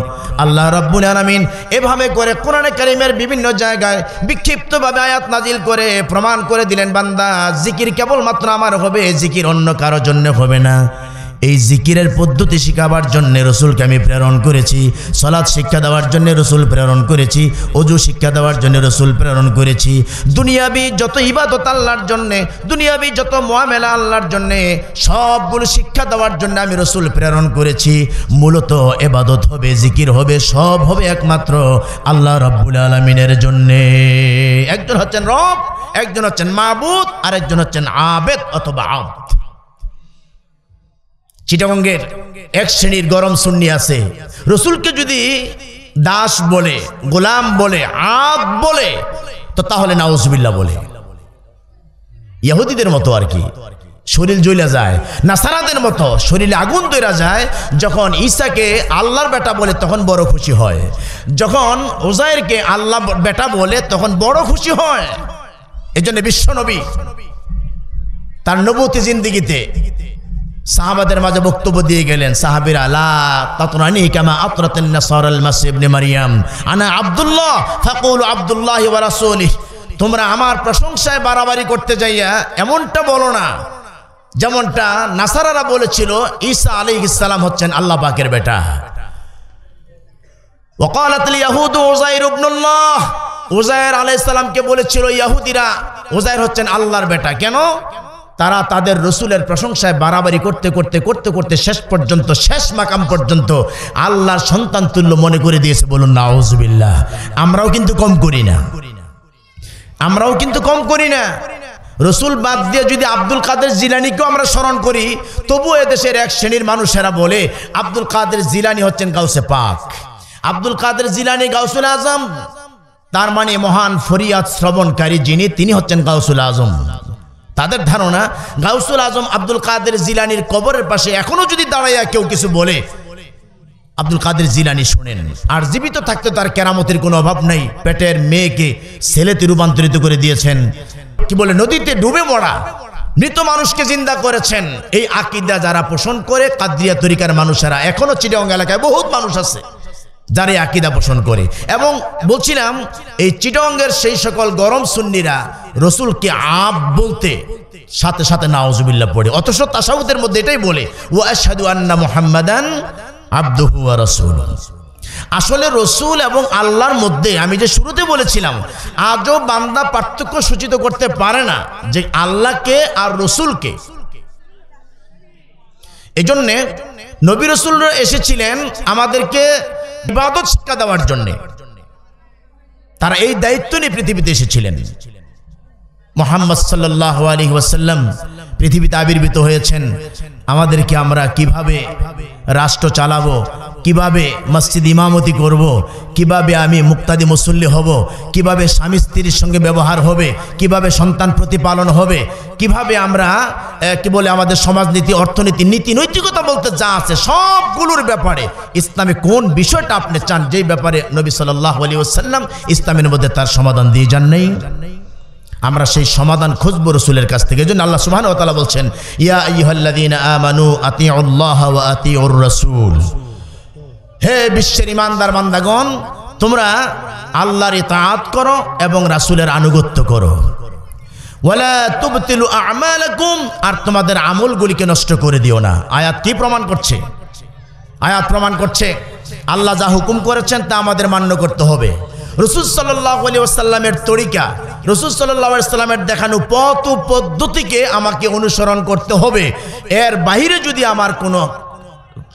আল্লাহ রাব্বুল আলামিন এভাবে করে কোরআনে কারিমের বিভিন্ন জায়গায় বিক্ষিপ্তভাবে আয়াত নাজিল করে প্রমাণ করে দিলেন বান্দা জিকির কেবলমাত্র আমার হবে জিকির অন্য কারো জন্য হবে না এই জিকিরের পদ্ধতি শেখাবার জন্যে রসুলকে আমি প্রেরণ করেছি সলাদ শিক্ষা দেওয়ার জন্য রসুল প্রেরণ করেছি অজু শিক্ষা দেওয়ার জন্য রসুল প্রেরণ করেছি দুনিয়াবি যত ইবাদত আল্লাহর জন্যে দুনিয়াবি যত মহামেলা আল্লাহর জন্যে সবগুলো শিক্ষা দেওয়ার জন্য আমি রসুল প্রেরণ করেছি মূলত এবাদত হবে জিকির হবে সব হবে একমাত্র আল্লাহ রব্বুল আলমিনের জন্যে একজন হচ্ছেন রব একজন হচ্ছেন মাহবুদ আর একজন হচ্ছেন আবেদ অথবা আব চিটাবঙ্গের এক শ্রেণীর গরম সুন্নি আছে রসুলকে যদি দাস বলে গোলাম বলে আব বলে তো তাহলে নাউজবিল্লা বলে ইহুদিদের মতো আর কি শরীর জ্বলে যায় নাসারাদের মতো শরীরে আগুন তৈরা যায় যখন ঈশাকে আল্লাহর বেটা বলে তখন বড় খুশি হয় যখন ওজায়েরকে আল্লাহ বেটা বলে তখন বড় খুশি হয় এজন্য বিশ্বনবী তার নবতী জিন্দিগিতে সাহাবাদের মাঝে বক্তব্য দিয়ে গেলেন সাহাবির মারিয়াম আনা আব্দুল্লাহ তোমরা আমার প্রশংসায় বাড়াবাড়ি করতে যাইয়া এমনটা বলো না যেমনটা নাসারারা বলেছিল ঈসা আলাইহিস হচ্ছেন আল্লাহ পাকের বেটা وقالت اليهود উযাইর বলেছিল হচ্ছেন আল্লাহর বেটা কেন তারা তাদের রসুলের প্রশংসায় বাড়াবাড়ি করতে করতে করতে করতে শেষ পর্যন্ত শেষ মাকাম পর্যন্ত আল্লাহর সন্তান তুল্য মনে করে দিয়েছে বলুন না আউজবিল্লাহ আমরাও কিন্তু কম করি না আমরাও কিন্তু কম করি না রসুল বাদ দিয়ে যদি আব্দুল কাদের জিলানিকেও আমরা স্মরণ করি তবুও এদেশের এক শ্রেণীর মানুষেরা বলে আব্দুল কাদের জিলানি হচ্ছেন গাউসে পাক আব্দুল কাদের জিলানি গাউসুল আজম তার মানে মহান ফরিয়াদ শ্রবণকারী যিনি তিনি হচ্ছেন গাউসুল আজম তাদের ধারণা গাউসুল আজম আব্দুল কাদের জিলানির কবরের পাশে এখনো যদি দাঁড়াইয়া কেউ কিছু বলে আব্দুল কাদের জিলানি শোনেন আর জীবিত থাকতে তার কেরামতের কোনো অভাব নাই পেটের মেয়েকে ছেলেতে রূপান্তরিত করে দিয়েছেন কি বলে নদীতে ডুবে মরা মৃত মানুষকে জিন্দা করেছেন এই আকিদা যারা পোষণ করে কাদ্রিয়া তরিকার মানুষেরা এখনো চিটাং এলাকায় বহুত মানুষ আছে যারা আকিদা পোষণ করে এবং বলছিলাম এই চিটঙ্গের সেই সকল গরম সুন্নিরা রসুলকে আপ বলতে সাথে সাথে নাওজুবিল্লা পড়ে অথচ তাসাউদের মধ্যে এটাই বলে ও আসাদু আন্না মোহাম্মদান আব্দুহু রসুল আসলে রসুল এবং আল্লাহর মধ্যে আমি যে শুরুতে বলেছিলাম আজও বান্দা পার্থক্য সূচিত করতে পারে না যে আল্লাহকে আর রসুলকে এজন্যে নবী রসুল এসেছিলেন আমাদেরকে ইবাদত শিক্ষা দেওয়ার জন্যে তারা এই দায়িত্ব নিয়ে পৃথিবীতে এসেছিলেন মোহাম্মদ সাল্লাহ আলী ওয়াসাল্লাম পৃথিবীতে আবির্ভূত হয়েছেন আমাদেরকে আমরা কিভাবে রাষ্ট্র চালাবো কিভাবে মসজিদ ইমামতি করব। কিভাবে আমি মুক্তাদি মুসল্লি হব কিভাবে স্বামী স্ত্রীর সঙ্গে ব্যবহার হবে কিভাবে সন্তান প্রতিপালন হবে কিভাবে আমরা কি বলে আমাদের সমাজনীতি অর্থনীতি নীতি নৈতিকতা বলতে যা আছে সবগুলোর ব্যাপারে ইসলামে কোন বিষয়টা আপনি চান যেই ব্যাপারে নবী সাল্লাহ আলী ওসাল্লাম ইসলামের মধ্যে তার সমাধান দিয়ে যান নেই আমরা সেই সমাধান খুঁজবো রসুলের কাছ থেকে জন্য আল্লাহ সুহান ও তালা বলছেন ইয়া আতি আল্লাহ আতি হে বিশ্বের ইমানদার মান্দাগণ তোমরা আল্লাহর ইতাআত করো এবং রাসুলের আনুগত্য করো আর তোমাদের আমলগুলিকে নষ্ট করে দিও না আয়াত কি প্রমাণ করছে আয়াত প্রমাণ করছে আল্লাহ যা হুকুম করেছেন তা আমাদের মান্য করতে হবে রসুল সাল্লাহ আলী আসাল্লামের তরিকা রসুল সাল্লাহ সাল্লামের দেখানো পথ ও পদ্ধতিকে আমাকে অনুসরণ করতে হবে এর বাহিরে যদি আমার কোনো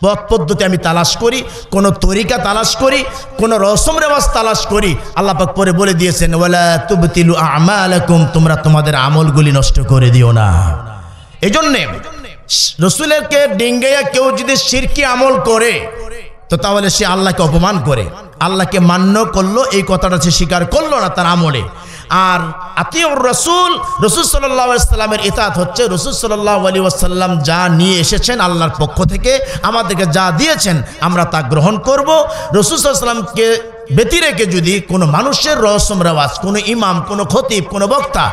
পথ পদ্ধতি আমি তালাশ করি কোন তরিকা তালাশ করি কোন রসম রেওয়াজ তালাশ করি আল্লাপাক পরে বলে দিয়েছেন ওলা তুবতিলু আমালাকুম তোমরা তোমাদের আমলগুলি নষ্ট করে দিও না এজন্যে রসুলেরকে ডিঙ্গাইয়া কেউ যদি সিরকি আমল করে তো তাহলে সে আল্লাহকে অপমান করে আল্লাহকে মান্য করলো এই কথাটা সে স্বীকার করলো না তার আমলে আর আতিউর রসুল রসুল সাল্লাহ সাল্লামের ইতাত হচ্ছে রসুল সাল্লাহ আলী ওয়াসাল্লাম যা নিয়ে এসেছেন আল্লাহর পক্ষ থেকে আমাদেরকে যা দিয়েছেন আমরা তা গ্রহণ করব রসুল সাল্লামকে ব্যতি রেখে যদি কোনো মানুষের রহস্যম রেওয়াজ কোনো ইমাম কোনো খতিব কোনো বক্তা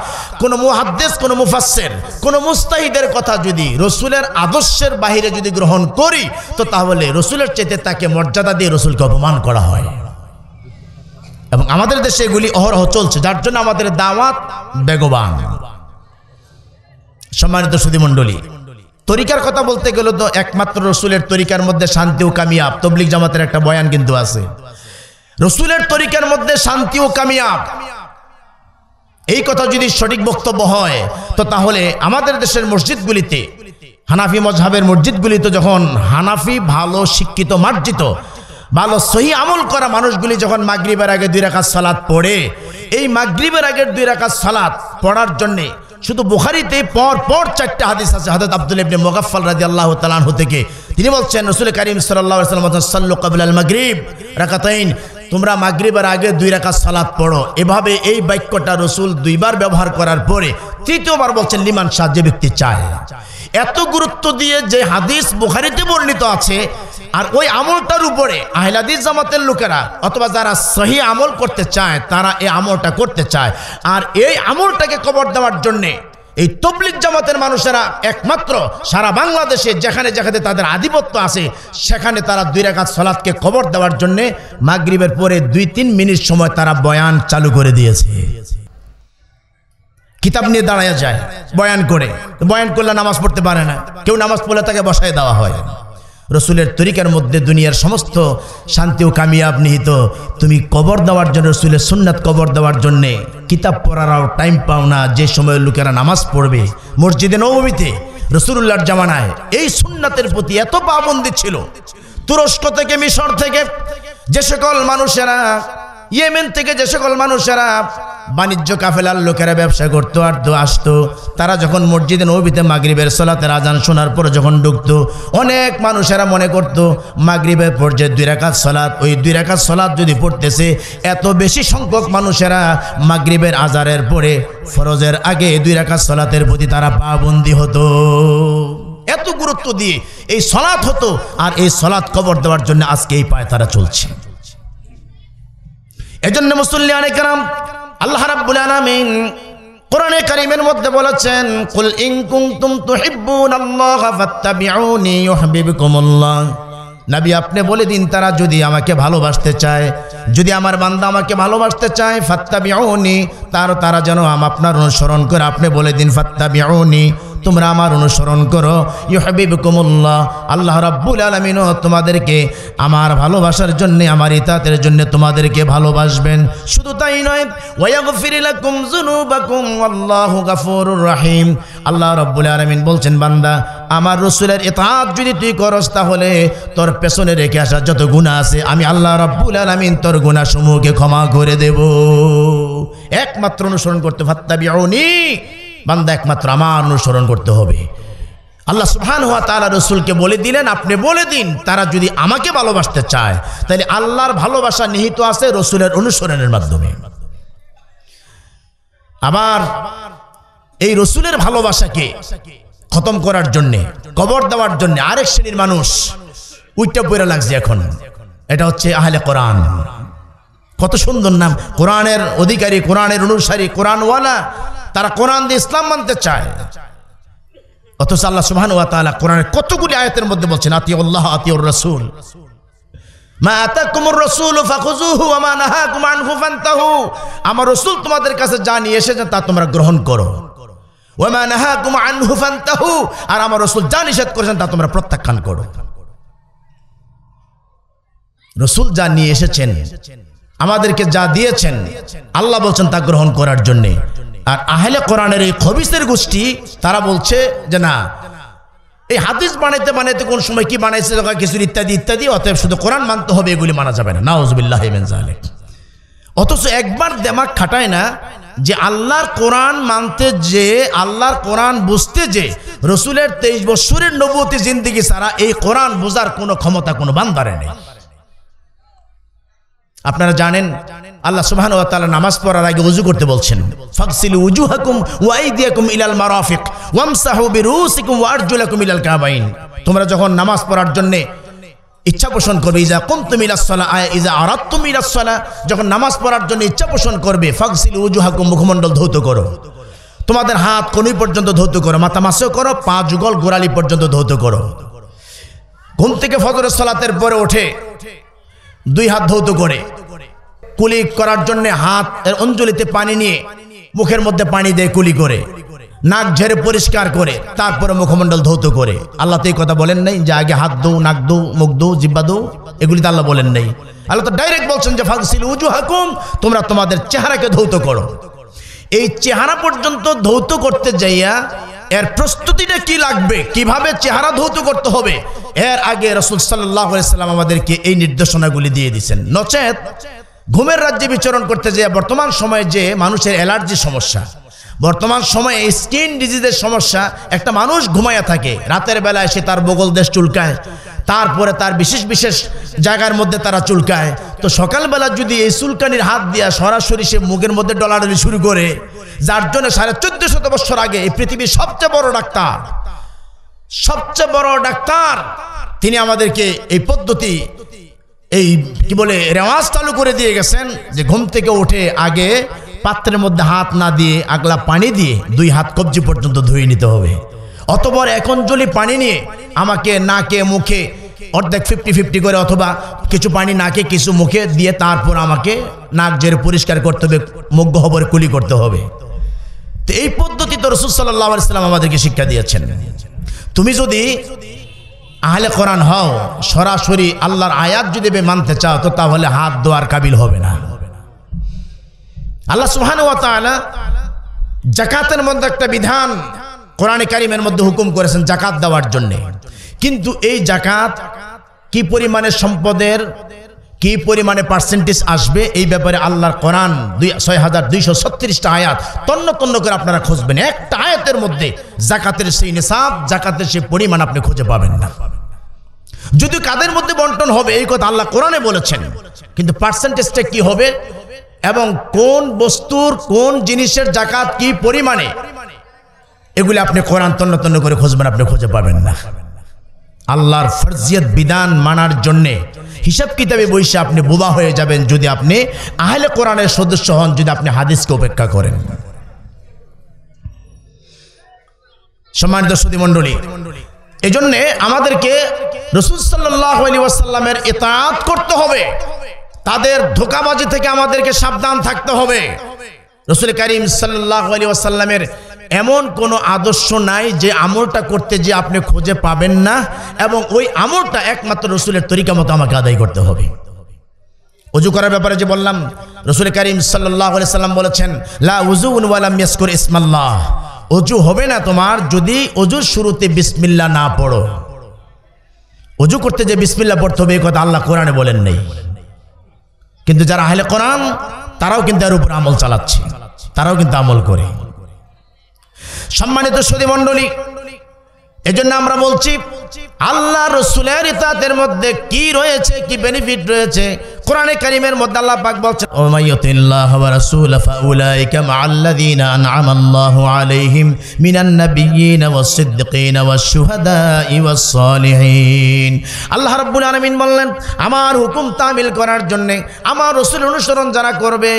কোনো মুহাদ্দেস কোনো মুফাসের কোনো মুস্তাহিদের কথা যদি রসুলের আদর্শের বাহিরে যদি গ্রহণ করি তো তাহলে রসুলের চেতে তাকে মর্যাদা দিয়ে রসুলকে অপমান করা হয় এবং আমাদের দেশে এগুলি অহরহ চলছে যার জন্য আমাদের দাওয়াত বেগবান সম্মানিত সুধীমণ্ডলী তরিকার কথা বলতে গেল তো একমাত্র রসুলের তরিকার মধ্যে শান্তি ও কামিয়াব তবলিক জামাতের একটা বয়ান কিন্তু আছে রসুলের তরিকার মধ্যে শান্তি ও কামিয়াব এই কথা যদি সঠিক বক্তব্য হয় তো তাহলে আমাদের দেশের মসজিদগুলিতে হানাফি মজহাবের মসজিদগুলিতে যখন হানাফি ভালো শিক্ষিত মার্জিত ভালো সহি আমল করা মানুষগুলি যখন মাগরীবের আগে দুই রাখাত সালাদ পড়ে এই মাগরীবের আগের দুই রাখাত সালাদ পড়ার জন্যে শুধু বুখারিতে পর পর চারটা হাদিস আছে হজরত আব্দুল ইবনে মোগাফল রাজি আল্লাহ তালানহু থেকে তিনি বলছেন রসুল করিম সাল্লাহ আল মাগরিব রাকাতাইন তোমরা মাগরিবের আগে দুই রাকাত সালাত পড়ো এভাবে এই বাক্যটা রসুল দুইবার ব্যবহার করার পরে তৃতীয়বার বলছেন লিমান সাহায্য ব্যক্তি চায় এত গুরুত্ব দিয়ে যে হাদিস বুখারিতে বর্ণিত আছে আর ওই আমলটার উপরে আহলাদিস জামাতের লোকেরা অথবা যারা সহি আমল করতে চায় তারা এই আমলটা করতে চায় আর এই আমলটাকে কবর দেওয়ার জন্যে এই তবলিক জামাতের মানুষেরা একমাত্র সারা বাংলাদেশে যেখানে যেখানে তাদের আধিপত্য আছে সেখানে তারা দুই রেখা সলাদকে কবর দেওয়ার জন্য মাগরীবের পরে দুই তিন মিনিট সময় তারা বয়ান চালু করে দিয়েছে কিতাব নিয়ে দাঁড়ায় যায় বয়ান করে বয়ান করলে নামাজ পড়তে পারে না কেউ নামাজ পড়লে তাকে বসায় দেওয়া হয় রসুলের তরিকার মধ্যে দুনিয়ার সমস্ত শান্তি ও কামিয়াব নিহিত তুমি কবর দেওয়ার জন্য রসুলের সুন্নাত কবর দেওয়ার জন্যে কিতাব পড়ারও টাইম পাও না যে সময় লোকেরা নামাজ পড়বে মসজিদে নবমীতে রসুল্লাহর জামানায় এই সুন্নাতের প্রতি এত পাবন্দি ছিল তুরস্ক থেকে মিশর থেকে যে সকল মানুষেরা ইয়েমেন থেকে যে সকল মানুষেরা বাণিজ্য কাফেলার লোকেরা ব্যবসা করতো আর তো আসতো তারা যখন মসজিদে নবীতে মাগরীবের সলাতে রাজান শোনার পর যখন ঢুকতো অনেক মানুষেরা মনে করত মাগরীবের পর যে দুই রেখাত সলাৎ ওই দুই রেখাত সলাৎ যদি পড়তেছে এত বেশি সংখ্যক মানুষেরা মাগরীবের আজারের পরে ফরজের আগে দুই রেখাত সলাতের প্রতি তারা পাবন্দি হতো এত গুরুত্ব দিয়ে এই সলাৎ হতো আর এই সলাৎ কবর দেওয়ার জন্য আজকে এই পায় তারা চলছে এজন্য মুসল্লি অনেক নাম আল্লাহ রাব্বুল আলামিন কোরআনে কারিমের মধ্যে বলেছেন কুল ইন কুনতুম তুহিব্বুনাল্লাহ ফাত্তাবিউনি ইউহিব্বুকুমুল্লাহ নবী আপনি বলে দিন তারা যদি আমাকে ভালোবাসতে চায় যদি আমার বান্দা আমাকে ভালোবাসতে চায় ফাত্তাবিউনি তার তারা যেন আমি আপনার অনুসরণ করে আপনি বলে দিন ফাত্তাবিউনি তোমরা আমার অনুসরণ করো ইহাবিব কুমুল্লাহ আল্লাহ রাব্বুল আলমিনও তোমাদেরকে আমার ভালোবাসার জন্য আমার ইতাতের জন্য তোমাদেরকে ভালোবাসবেন শুধু তাই নয় রাহিম আল্লাহ রব্বুল আলমিন বলছেন বান্দা আমার রসুলের এতাত যদি তুই করস তাহলে তোর পেছনে রেখে আসার যত গুণা আছে আমি আল্লাহ রব্বুল আলমিন তোর সমূহকে ক্ষমা করে দেব একমাত্র অনুসরণ করতে ভাত্তাবি বান্দা একমাত্র আমার অনুসরণ করতে হবে আল্লাহ সুহান হওয়া তারা রসুলকে বলে দিলেন আপনি বলে দিন তারা যদি আমাকে ভালোবাসতে চায় তাহলে আল্লাহর ভালোবাসা নিহিত আছে রসুলের অনুসরণের মাধ্যমে আবার এই রসুলের ভালোবাসাকে খতম করার জন্যে কবর দেওয়ার জন্যে আরেক শ্রেণীর মানুষ উইটা পড়ে লাগছে এখন এটা হচ্ছে আহলে কোরআন কত সুন্দর নাম কোরআনের অধিকারী কোরআনের অনুসারী কোরআনওয়ালা তারা কোরআন দিয়ে ইসলাম মানতে চায় অথচ আল্লাহ সুহান ওয়া তালা কোরআনের কতগুলি আয়তের মধ্যে বলছেন আতি আল্লাহ আতিউর রসুল আমার রসুল তোমাদের কাছে যা নিয়ে এসেছেন তা তোমরা গ্রহণ করো আর আমার রসুল যা নিষেধ করেছেন তা তোমরা প্রত্যাখ্যান করো রসুল যা নিয়ে এসেছেন আমাদেরকে যা দিয়েছেন আল্লাহ বলছেন তা গ্রহণ করার জন্যে আর আহলে কোরআনের এই খবিসের গোষ্ঠী তারা বলছে যে না এই হাদিস বানাইতে বানাইতে কোন সময় কি বানাইছে কিছু ইত্যাদি ইত্যাদি অতএব শুধু কোরআন মানতে হবে এগুলি মানা যাবে না নাউজবিল্লাহ হেমেনজালেক অথচ একবার দেমাক খাটায় না যে আল্লাহর কোরআন মানতে যে আল্লাহর কোরআন বুঝতে যে রসুলের তেইশ বৎসরের নবতী জিন্দিগি ছাড়া এই কোরআন বোঝার কোনো ক্ষমতা কোনো বান্দারে নেই আপনারা জানেন আল্লাহ সুবহান ওয়া তাআলা নামাজ পড়ার আগে ওযু করতে বলছেন ফাগসিলু উজুহাকুম ওয়া আইদিয়াকুম ইলাল মারাফিক ওয়ামসাহু বিরুসিকুম ওয়া আরজুলাকুম ইলাল কাবাইন তোমরা যখন নামাজ পড়ার জন্য ইচ্ছা পোষণ করবে ইজা কুমতুম ইলাস সালা আয় ইজা আরাদতুম ইলাস সালা যখন নামাজ পড়ার জন্য ইচ্ছা পোষণ করবে ফাগসিলু উজুহাকুম মুখমণ্ডল ধৌত করো তোমাদের হাত কনুই পর্যন্ত ধৌত করো মাথা মাসেও করো পা যুগল গোড়ালি পর্যন্ত ধৌত করো ঘুম থেকে ফজরের সালাতের পরে ওঠে দুই হাত ধৌত করে কুলি করার জন্য হাত এর অঞ্জলিতে পানি নিয়ে মুখের মধ্যে পানি দিয়ে কুলি করে নাক ঝেড়ে পরিষ্কার করে তারপরে মুখমণ্ডল ধৌত করে আল্লাহ তো এই কথা বলেন নাই যে আগে হাত দৌ নাক দৌ মুখ দৌ জিব্বা দৌ এগুলি তো আল্লাহ বলেন নাই আল্লাহ তো ডাইরেক্ট বলছেন যে ফাগসিল উজু হাকুম তোমরা তোমাদের চেহারাকে ধৌত করো এই চেহারা পর্যন্ত ধৌত করতে যাইয়া এর প্রস্তুতিটা কি লাগবে কিভাবে চেহারা ধৌত করতে হবে এর আগে রসুল সাল্লাম আমাদেরকে এই নির্দেশনাগুলি দিয়ে দিচ্ছেন নচেত ঘুমের রাজ্যে বিচরণ করতে যে বর্তমান সময়ে যে মানুষের অ্যালার্জি সমস্যা বর্তমান সময়ে স্কিন ডিজিজের সমস্যা একটা মানুষ ঘুমাইয়া থাকে রাতের বেলায় সে তার বগল দেশ চুলকায় তারপরে তার বিশেষ বিশেষ জায়গার মধ্যে তারা চুলকায় তো সকালবেলা যদি এই চুলকানির হাত দিয়া সরাসরি সে মুখের মধ্যে ডলাডলি শুরু করে যার জন্য সাড়ে চোদ্দ শত বছর আগে এই পৃথিবীর সবচেয়ে বড় ডাক্তার সবচেয়ে বড় ডাক্তার তিনি আমাদেরকে এই পদ্ধতি এই কি বলে রেওয়াজ চালু করে দিয়ে গেছেন যে ঘুম থেকে উঠে আগে পাত্রের মধ্যে হাত না দিয়ে আগলা পানি দিয়ে দুই হাত কবজি পর্যন্ত ধুয়ে নিতে হবে অতবর এখন জলি পানি নিয়ে আমাকে নাকে মুখে অর্ধেক ফিফটি ফিফটি করে অথবা কিছু পানি নাকে কিছু মুখে দিয়ে তারপর আমাকে নাক জেরে পরিষ্কার করতে হবে মুখ গহবর কুলি করতে হবে তো এই তো রসুল সাল্লাহ সাল্লাম আমাদেরকে শিক্ষা দিয়েছেন তুমি যদি আহলে কোরআন হও সরাসরি আল্লাহর আয়াত যদি মানতে চাও তো তাহলে হাত দোয়ার কাবিল হবে না আল্লাহ সুহান ওয়া তালা জাকাতের মধ্যে একটা বিধান কোরআনে কারিমের মধ্যে হুকুম করেছেন জাকাত দেওয়ার জন্যে কিন্তু এই জাকাত কি পরিমাণে সম্পদের কি পরিমাণে পার্সেন্টেজ আসবে এই ব্যাপারে আল্লাহর কোরআন দুই ছয় হাজার দুইশো ছত্রিশটা আয়াত তন্ন তন্ন করে আপনারা খুঁজবেন একটা আয়াতের মধ্যে জাকাতের সেই নিসাব জাকাতের সেই পরিমাণ আপনি খুঁজে পাবেন না যদি কাদের মধ্যে বন্টন হবে এই কথা আল্লাহ কোরআনে বলেছেন কিন্তু পার্সেন্টেজটা কি হবে এবং কোন বস্তুর কোন জিনিসের জাকাত কি পরিমাণে এগুলি আপনি কোরআন তন্ন তন্ন করে খুঁজবেন আপনি খুঁজে পাবেন না আল্লাহর ফরজিয়ত বিধান মানার জন্যে হিসাব কিতাবে বইসে আপনি বোবা হয়ে যাবেন যদি আপনি আহলে কোরআনের সদস্য হন যদি আপনি হাদিসকে উপেক্ষা করেন সম্মানিত সুদী মন্ডলী এজন্যে আমাদেরকে রসুল সাল্লাহ আলী ওয়াসাল্লামের এত করতে হবে তাদের ধোকাবাজি থেকে আমাদেরকে সাবধান থাকতে হবে রসুল করিম সাল্লাহ এমন কোনো আদর্শ নাই যে আমলটা করতে যে আপনি খুঁজে পাবেন না এবং ওই আমলটা একমাত্র রসুলের তরিকা মতো আমাকে আদায় করতে হবে অজু করার ব্যাপারে যে বললাম রসুল করিম সাল্লাহ আলি সাল্লাম বলেছেন লা উজু উনওয়ালাম ইয়াসকুর ইসমাল্লাহ অজু হবে না তোমার যদি অজুর শুরুতে বিসমিল্লা না পড়ো অজু করতে যে বিসমিল্লা পড়তে হবে এই কথা আল্লাহ কোরআনে বলেন নেই কিন্তু যারা আহলে কোরআন তারাও কিন্তু এর উপর আমল চালাচ্ছে তারাও কিন্তু আমল করে সম্মানিত সদী মন্ডলী এজন্য আমরা বলছি আল্লাহ রসুলের ইতাতের মধ্যে কি রয়েছে কি বেনিফিট রয়েছে কোরআনে কারিমের মধ্যে আল্লাহ পাক বলছেন মাইয়াতিল্লাহ ওয়া রাসূল ফাউলাইকা মাআল্লাযীনা আনআমাল্লাহু আলাইহিম মিনান নাবিয়্যিন ওয়াস সিদ্দিকিন ওয়াস শুহাদাই ওয়াস সালিহিন আল্লাহ রাব্বুল আলামিন বললেন আমার হুকুম তামিল করার জন্য আমার রসুল অনুসরণ যারা করবে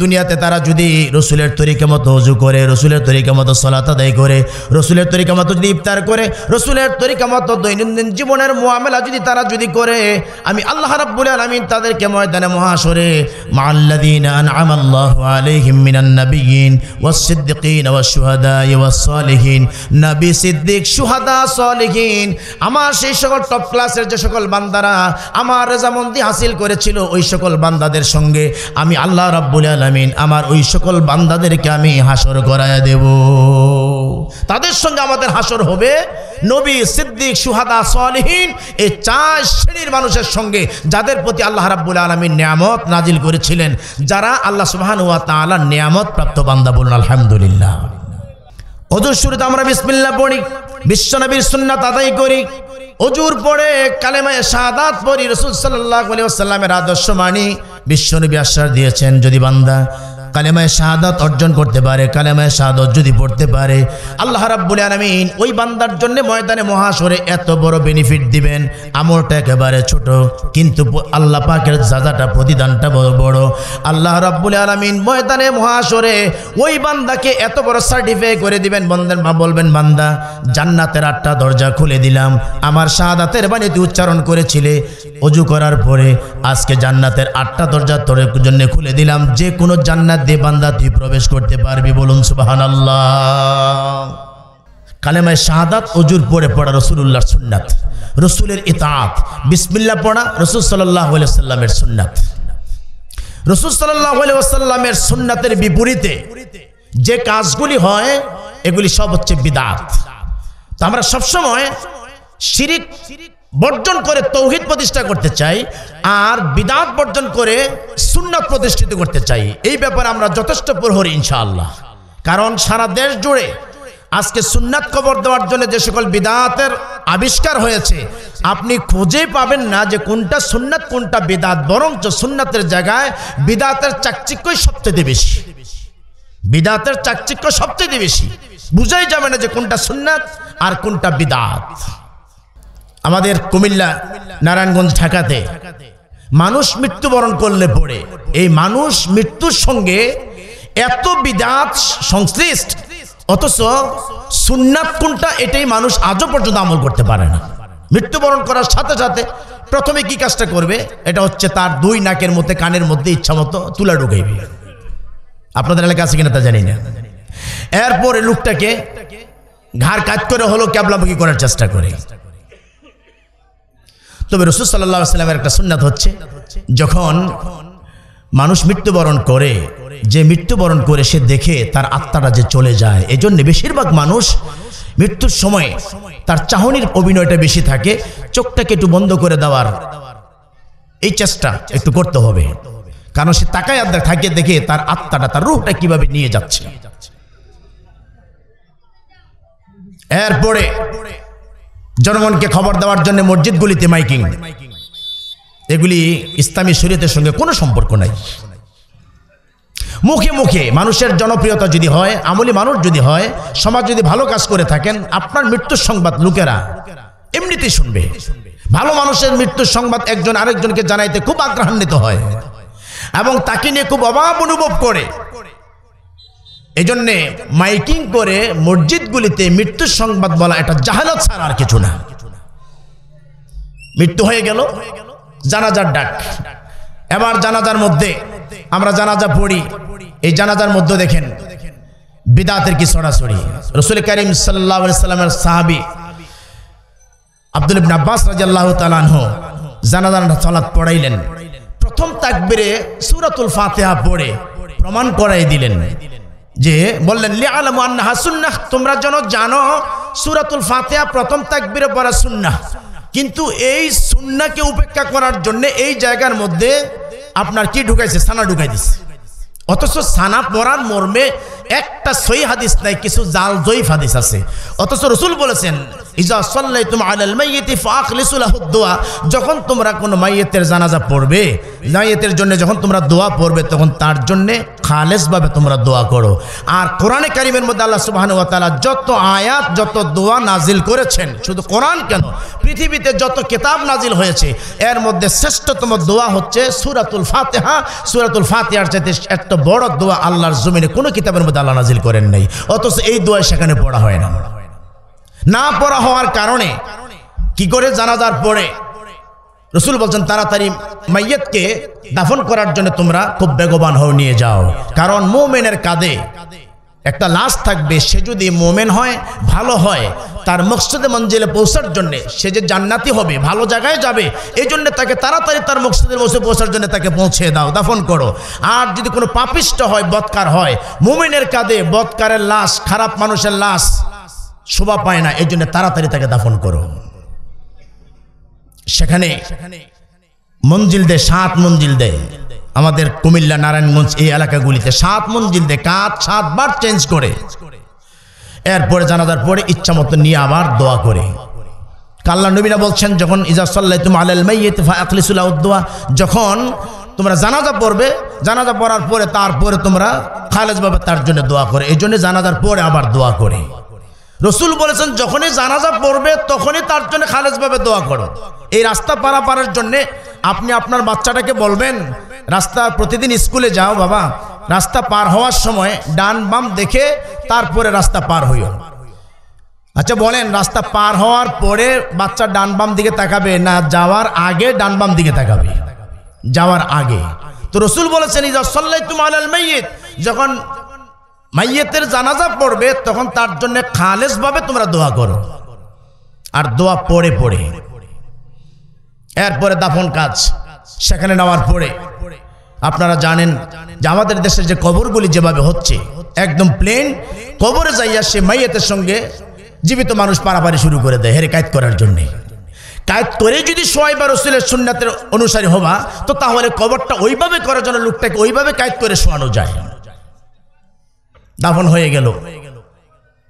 দুনিয়াতে তারা যদি রসুলের তরিকা মতো ওযু করে রসুলের তরিকা মতো সলাত আদায় করে রসুলের তরিকা মতো যদি ইফতার করে রসুলের তরিকা মতো দৈনন্দিন জীবনের মুআমালা যদি তারা যদি করে আমি আল্লাহ রাব্বুল আলামিন তাদের কালকে ময়দানে মহাসরে সিদ্দিক শুহাদা সালিহিন আমার সেই সকল টপ ক্লাসের যে সকল বান্দারা আমার রেজামন্দি হাসিল করেছিল ওই সকল বান্দাদের সঙ্গে আমি আল্লাহ রাব্বুল আলামিন আমার ওই সকল বান্দাদেরকে আমি হাসর করায় দেব তাদের সঙ্গে আমাদের হাসর হবে নবী সিদ্দিক সুহাদা সলহীন এই চার শ্রেণীর মানুষের সঙ্গে যাদের প্রতি আল্লাহ রাব্বুল আলমীর নিয়ামত নাজিল করেছিলেন যারা আল্লাহ সুহান ওয়া তালার নিয়ামত প্রাপ্ত বান্দা বলুন আলহামদুলিল্লাহ অজুর শুরুতে আমরা বিসমিল্লা পড়ি বিশ্বনবীর সুন্নাত আদায় করি অজুর পরে কালেমায় সাদাত পড়ি রসুল সাল্লাহ আলিয়াল্লামের আদর্শ মানি বিশ্বনবী আশ্বাস দিয়েছেন যদি বান্দা কালেমায় শাহাদাত অর্জন করতে পারে কালেমায় শাহাদত যদি পড়তে পারে আল্লাহ রাব্বুল আলমিন ওই বান্দার জন্য ময়দানে মহাসরে এত বড় বেনিফিট দিবেন আমরটা একেবারে ছোট কিন্তু আল্লাহ পাকের জাজাটা প্রতিদানটা বড় বড় আল্লাহ রাব্বুল আলমিন ময়দানে মহাসরে ওই বান্দাকে এত বড় সার্টিফাই করে দিবেন বন্দেন বলবেন বান্দা জান্নাতের আটটা দরজা খুলে দিলাম আমার শাহাদাতের তুই উচ্চারণ করেছিলে অজু করার পরে আজকে জান্নাতের আটটা দরজা তোর জন্য খুলে দিলাম যে কোনো জান্নাত দিয়ে বান্দা তুই প্রবেশ করতে পারবি বলুন সুবাহান আল্লাহ কালেমায় অজুর পরে পড়া রসুল্লাহর সুন্নাত রসুলের ইতাত বিসমিল্লা পড়া রসুল সাল্লামের সুন্নাত রসুল সাল্লামের সুন্নাতের বিপরীতে যে কাজগুলি হয় এগুলি সব হচ্ছে বিদাত আমরা সবসময় সিরিক বর্জন করে তৌহিদ প্রতিষ্ঠা করতে চাই আর বিদাত বর্জন করে সুন্নাত প্রতিষ্ঠিত করতে চাই এই ব্যাপারে আমরা যথেষ্ট প্রহরী ইনশাআল্লাহ কারণ সারা দেশ জুড়ে আজকে সুন্নাত কবর দেওয়ার জন্য যে সকল বিদাতের আবিষ্কার হয়েছে আপনি খুঁজে পাবেন না যে কোনটা সুন্নাত কোনটা বিদাত বরঞ্চ সুন্নাতের জায়গায় বিদাতের চাকচিক্যই সবচেয়ে বেশি বিদাতের চাকচিক্য সবচেয়ে বেশি বুঝাই যাবে না যে কোনটা সুন্নাত আর কোনটা বিদাত আমাদের কুমিল্লা নারায়ণগঞ্জ ঢাকাতে মানুষ মৃত্যুবরণ করলে পড়ে এই মানুষ মৃত্যুর সঙ্গে এত বিদাত সংশ্লিষ্ট অথচ সুন্নাত কোনটা এটাই মানুষ আজও পর্যন্ত আমল করতে পারে না মৃত্যুবরণ করার সাথে সাথে প্রথমে কি কাজটা করবে এটা হচ্ছে তার দুই নাকের মধ্যে কানের মধ্যে ইচ্ছা মতো তুলা ঢুকাইবে আপনাদের এলাকা আছে কিনা তা জানি না এরপরে লোকটাকে ঘাড় কাজ করে হলো ক্যাবলামুখী করার চেষ্টা করে তবে রসুল সাল্লা সাল্লামের একটা সুন্নাত হচ্ছে যখন মানুষ মৃত্যুবরণ করে যে মৃত্যুবরণ করে সে দেখে তার আত্মাটা যে চলে যায় এই জন্যে বেশিরভাগ মানুষ মৃত্যুর সময়ে তার চাহনির অভিনয়টা বেশি থাকে চোখটাকে একটু বন্ধ করে দেওয়ার এই চেষ্টা একটু করতে হবে কারণ সে তাকায় আড্ডা থাকে দেখে তার আত্মাটা তার রূপটা কিভাবে নিয়ে যাচ্ছে এরপরে জনগণকে খবর দেওয়ার জন্য মসজিদগুলিতে মাইকিং এগুলি ইসলামী শরীয়তের সঙ্গে কোনো সম্পর্ক নাই মুখে মুখে মানুষের জনপ্রিয়তা যদি হয় আমলি মানুষ যদি হয় সমাজ যদি ভালো কাজ করে থাকেন আপনার মৃত্যুর সংবাদ লোকেরা এমনিতেই শুনবে ভালো মানুষের মৃত্যুর সংবাদ একজন আরেকজনকে জানাইতে খুব আগ্রহান্বিত হয় এবং তাকে নিয়ে খুব অভাব অনুভব করে এজন্যে মাইকিং করে মসজিদগুলিতে মৃত্যুর সংবাদ বলা এটা জাহালত ছাড়া আর কিছু না মৃত্যু হয়ে গেল জানাজার ডাক এবার জানাজার মধ্যে আমরা জানাজা পড়ি এই জানাজার মধ্যে দেখেন বিদাতের কি সরাসরি রসুল করিম সাল্লাহ সাল্লামের সাহাবি আব্দুল ইবিন আব্বাস রাজাল্লাহ তালানহ জানাজান সালাত পড়াইলেন প্রথম তাকবিরে সুরাতুল ফাতেহা পড়ে প্রমাণ করাই দিলেন যে বললেন লি আলম আন্নাহা সুন্নাহ তোমরা যেন জানো সুরাতুল ফাতেহা প্রথম তাকবিরে পড়া সুন্নাহ কিন্তু এই সুন্নাকে উপেক্ষা করার জন্য এই জায়গার মধ্যে আপনার কি ঢুকাইছে সানা ঢুকাই দিছে অথচ সানা পড়ার মর্মে একটা সই হাদিস নাই কিছু জাল জয়ীফ হাদিস আছে অথচ রসুল বলেছেন যখন তোমরা কোনো মাইয়েতের জানাজা পড়বে মাইয়েতের জন্য যখন তোমরা দোয়া পড়বে তখন তার জন্যে খালেসভাবে তোমরা দোয়া করো আর কোরআনে কারিমের মধ্যে আল্লাহ সুবাহানু তাআলা যত আয়াত যত দোয়া নাজিল করেছেন শুধু কোরআন কেন পৃথিবীতে যত কিতাব নাজিল হয়েছে এর মধ্যে শ্রেষ্ঠতম দোয়া হচ্ছে সুরাতুল ফাতেহা সুরাতুল ফাতেহার চাইতে একটা বড় দোয়া আল্লাহর জমিনে কোনো কিতাবের মধ্যে তালা নাজিল করেন নাই অথচ এই দোয়া সেখানে পড়া হয় না না পড়া হওয়ার কারণে কি করে জানাজার পরে রসুল বলছেন তাড়াতাড়ি মাইয়াতকে দাফন করার জন্য তোমরা খুব বেগবান হয়ে নিয়ে যাও কারণ মোমেনের কাঁধে একটা লাশ থাকবে সে যদি মোমেন হয় ভালো হয় তার মকসদে মঞ্জিলে পৌঁছার জন্য সে যে জান্নাতি হবে ভালো জায়গায় যাবে এই জন্য তাকে তাড়াতাড়ি তার মকসদের মসে পৌঁছার জন্য তাকে পৌঁছে দাও দাফন করো আর যদি কোনো পাপিষ্ট হয় বৎকার হয় মোমেনের কাঁধে বৎকারের লাশ খারাপ মানুষের লাশ শোভা পায় না এই জন্য তাড়াতাড়ি তাকে দাফন করো সেখানে মঞ্জিল দেয় সাত মঞ্জিল দেয় আমাদের কুমিল্লা নারায়ণগঞ্জ এই এলাকাগুলিতে সাত মঞ্জিলতে কাজ সাতবার চেঞ্জ করে এরপরে জানাজার পরে ইচ্ছা মতো নিয়ে আবার দোয়া করে কাল্লা নবীরা বলছেন যখন ইজাসাল্লাহ তুমি আলেল মাইয়েতফা আকলিসুল্লাহ উদ্দোয়া যখন তোমরা জানাজা পড়বে জানাজা পড়ার পরে তারপরে তোমরা খালেজ বাবে তার জন্য দোয়া করে এই জন্য জানাজার পরে আবার দোয়া করে রসুল বলেছেন যখনই জানাজা পড়বে তখনই তার জন্য খালেজ বাবে দোয়া করো এই রাস্তা পারাপারের জন্যে আপনি আপনার বাচ্চাটাকে বলবেন রাস্তা প্রতিদিন স্কুলে যাও বাবা রাস্তা পার হওয়ার সময় ডান বাম দেখে তারপরে রাস্তা পার হইও আচ্ছা বলেন রাস্তা পার হওয়ার পরে বাচ্চা ডান বাম দিকে তাকাবে না যাওয়ার আগে ডান বাম দিকে তাকাবে যাওয়ার আগে তো রসুল বলেছেন মাইয়েত যখন মাইয়েতের জানাজা পড়বে তখন তার জন্য ভাবে তোমরা দোয়া করো আর দোয়া পড়ে পড়ে এরপরে দাফন কাজ সেখানে নেওয়ার পরে আপনারা জানেন যে আমাদের দেশের যে কবরগুলি যেভাবে হচ্ছে একদম প্লেন কবরে যাইয়া সে মাইয়াতের সঙ্গে জীবিত মানুষ পারাপারি শুরু করে দেয় হেরে কায়ত করার জন্যে কায়ত করে যদি সোয়াইবার রসুলের সুন্নাতের অনুসারী হবা তো তাহলে কবরটা ওইভাবে করার জন্য লোকটাকে ওইভাবে কায়ত করে শোয়ানো যায় দাফন হয়ে গেল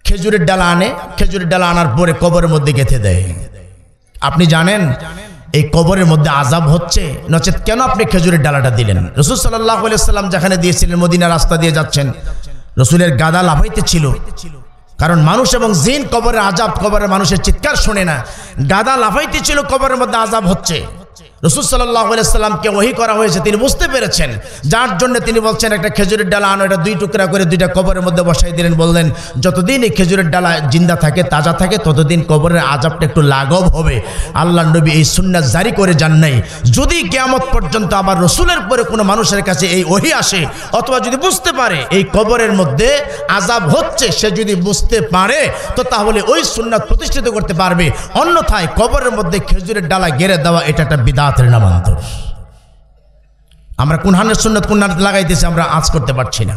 খেজুরের ডালা আনে খেজুরের ডালা আনার পরে কবরের মধ্যে গেঁথে দেয় আপনি জানেন এই কবরের মধ্যে আজাব হচ্ছে নচেত কেন আপনি খেজুরের ডালাটা দিলেন রসুল সাল্লাহ সাল্লাম যেখানে দিয়েছিলেন মদিনা রাস্তা দিয়ে যাচ্ছেন রসুলের গাদা লাভাইতে ছিল কারণ মানুষ এবং জিন কবরের আজাব কবরের মানুষের চিৎকার শোনে না গাদা লাফাইতে ছিল কবরের মধ্যে আজাব হচ্ছে রসুল সাল্লাহামকে ওহি করা হয়েছে তিনি বুঝতে পেরেছেন যার জন্য তিনি বলছেন একটা খেজুরের ডালা আনো এটা দুই টুকরা করে দুইটা কবরের মধ্যে বসাই দিলেন বললেন যতদিন এই খেজুরের ডালা জিন্দা থাকে তাজা থাকে ততদিন কবরের আজাবটা একটু লাঘব হবে আল্লাহ নবী এই সুন্না জারি করে যান নাই যদি কেয়ামত পর্যন্ত আমার রসুলের পরে কোনো মানুষের কাছে এই ওহি আসে অথবা যদি বুঝতে পারে এই কবরের মধ্যে আজাব হচ্ছে সে যদি বুঝতে পারে তো তাহলে ওই সুন্নাত প্রতিষ্ঠিত করতে পারবে অন্যথায় কবরের মধ্যে খেজুরের ডালা গেড়ে দেওয়া এটা একটা বিধান জামাতের নামান্তর আমরা কোন হানের সন্ন্যত কোন লাগাইতেছি আমরা আজ করতে পারছি না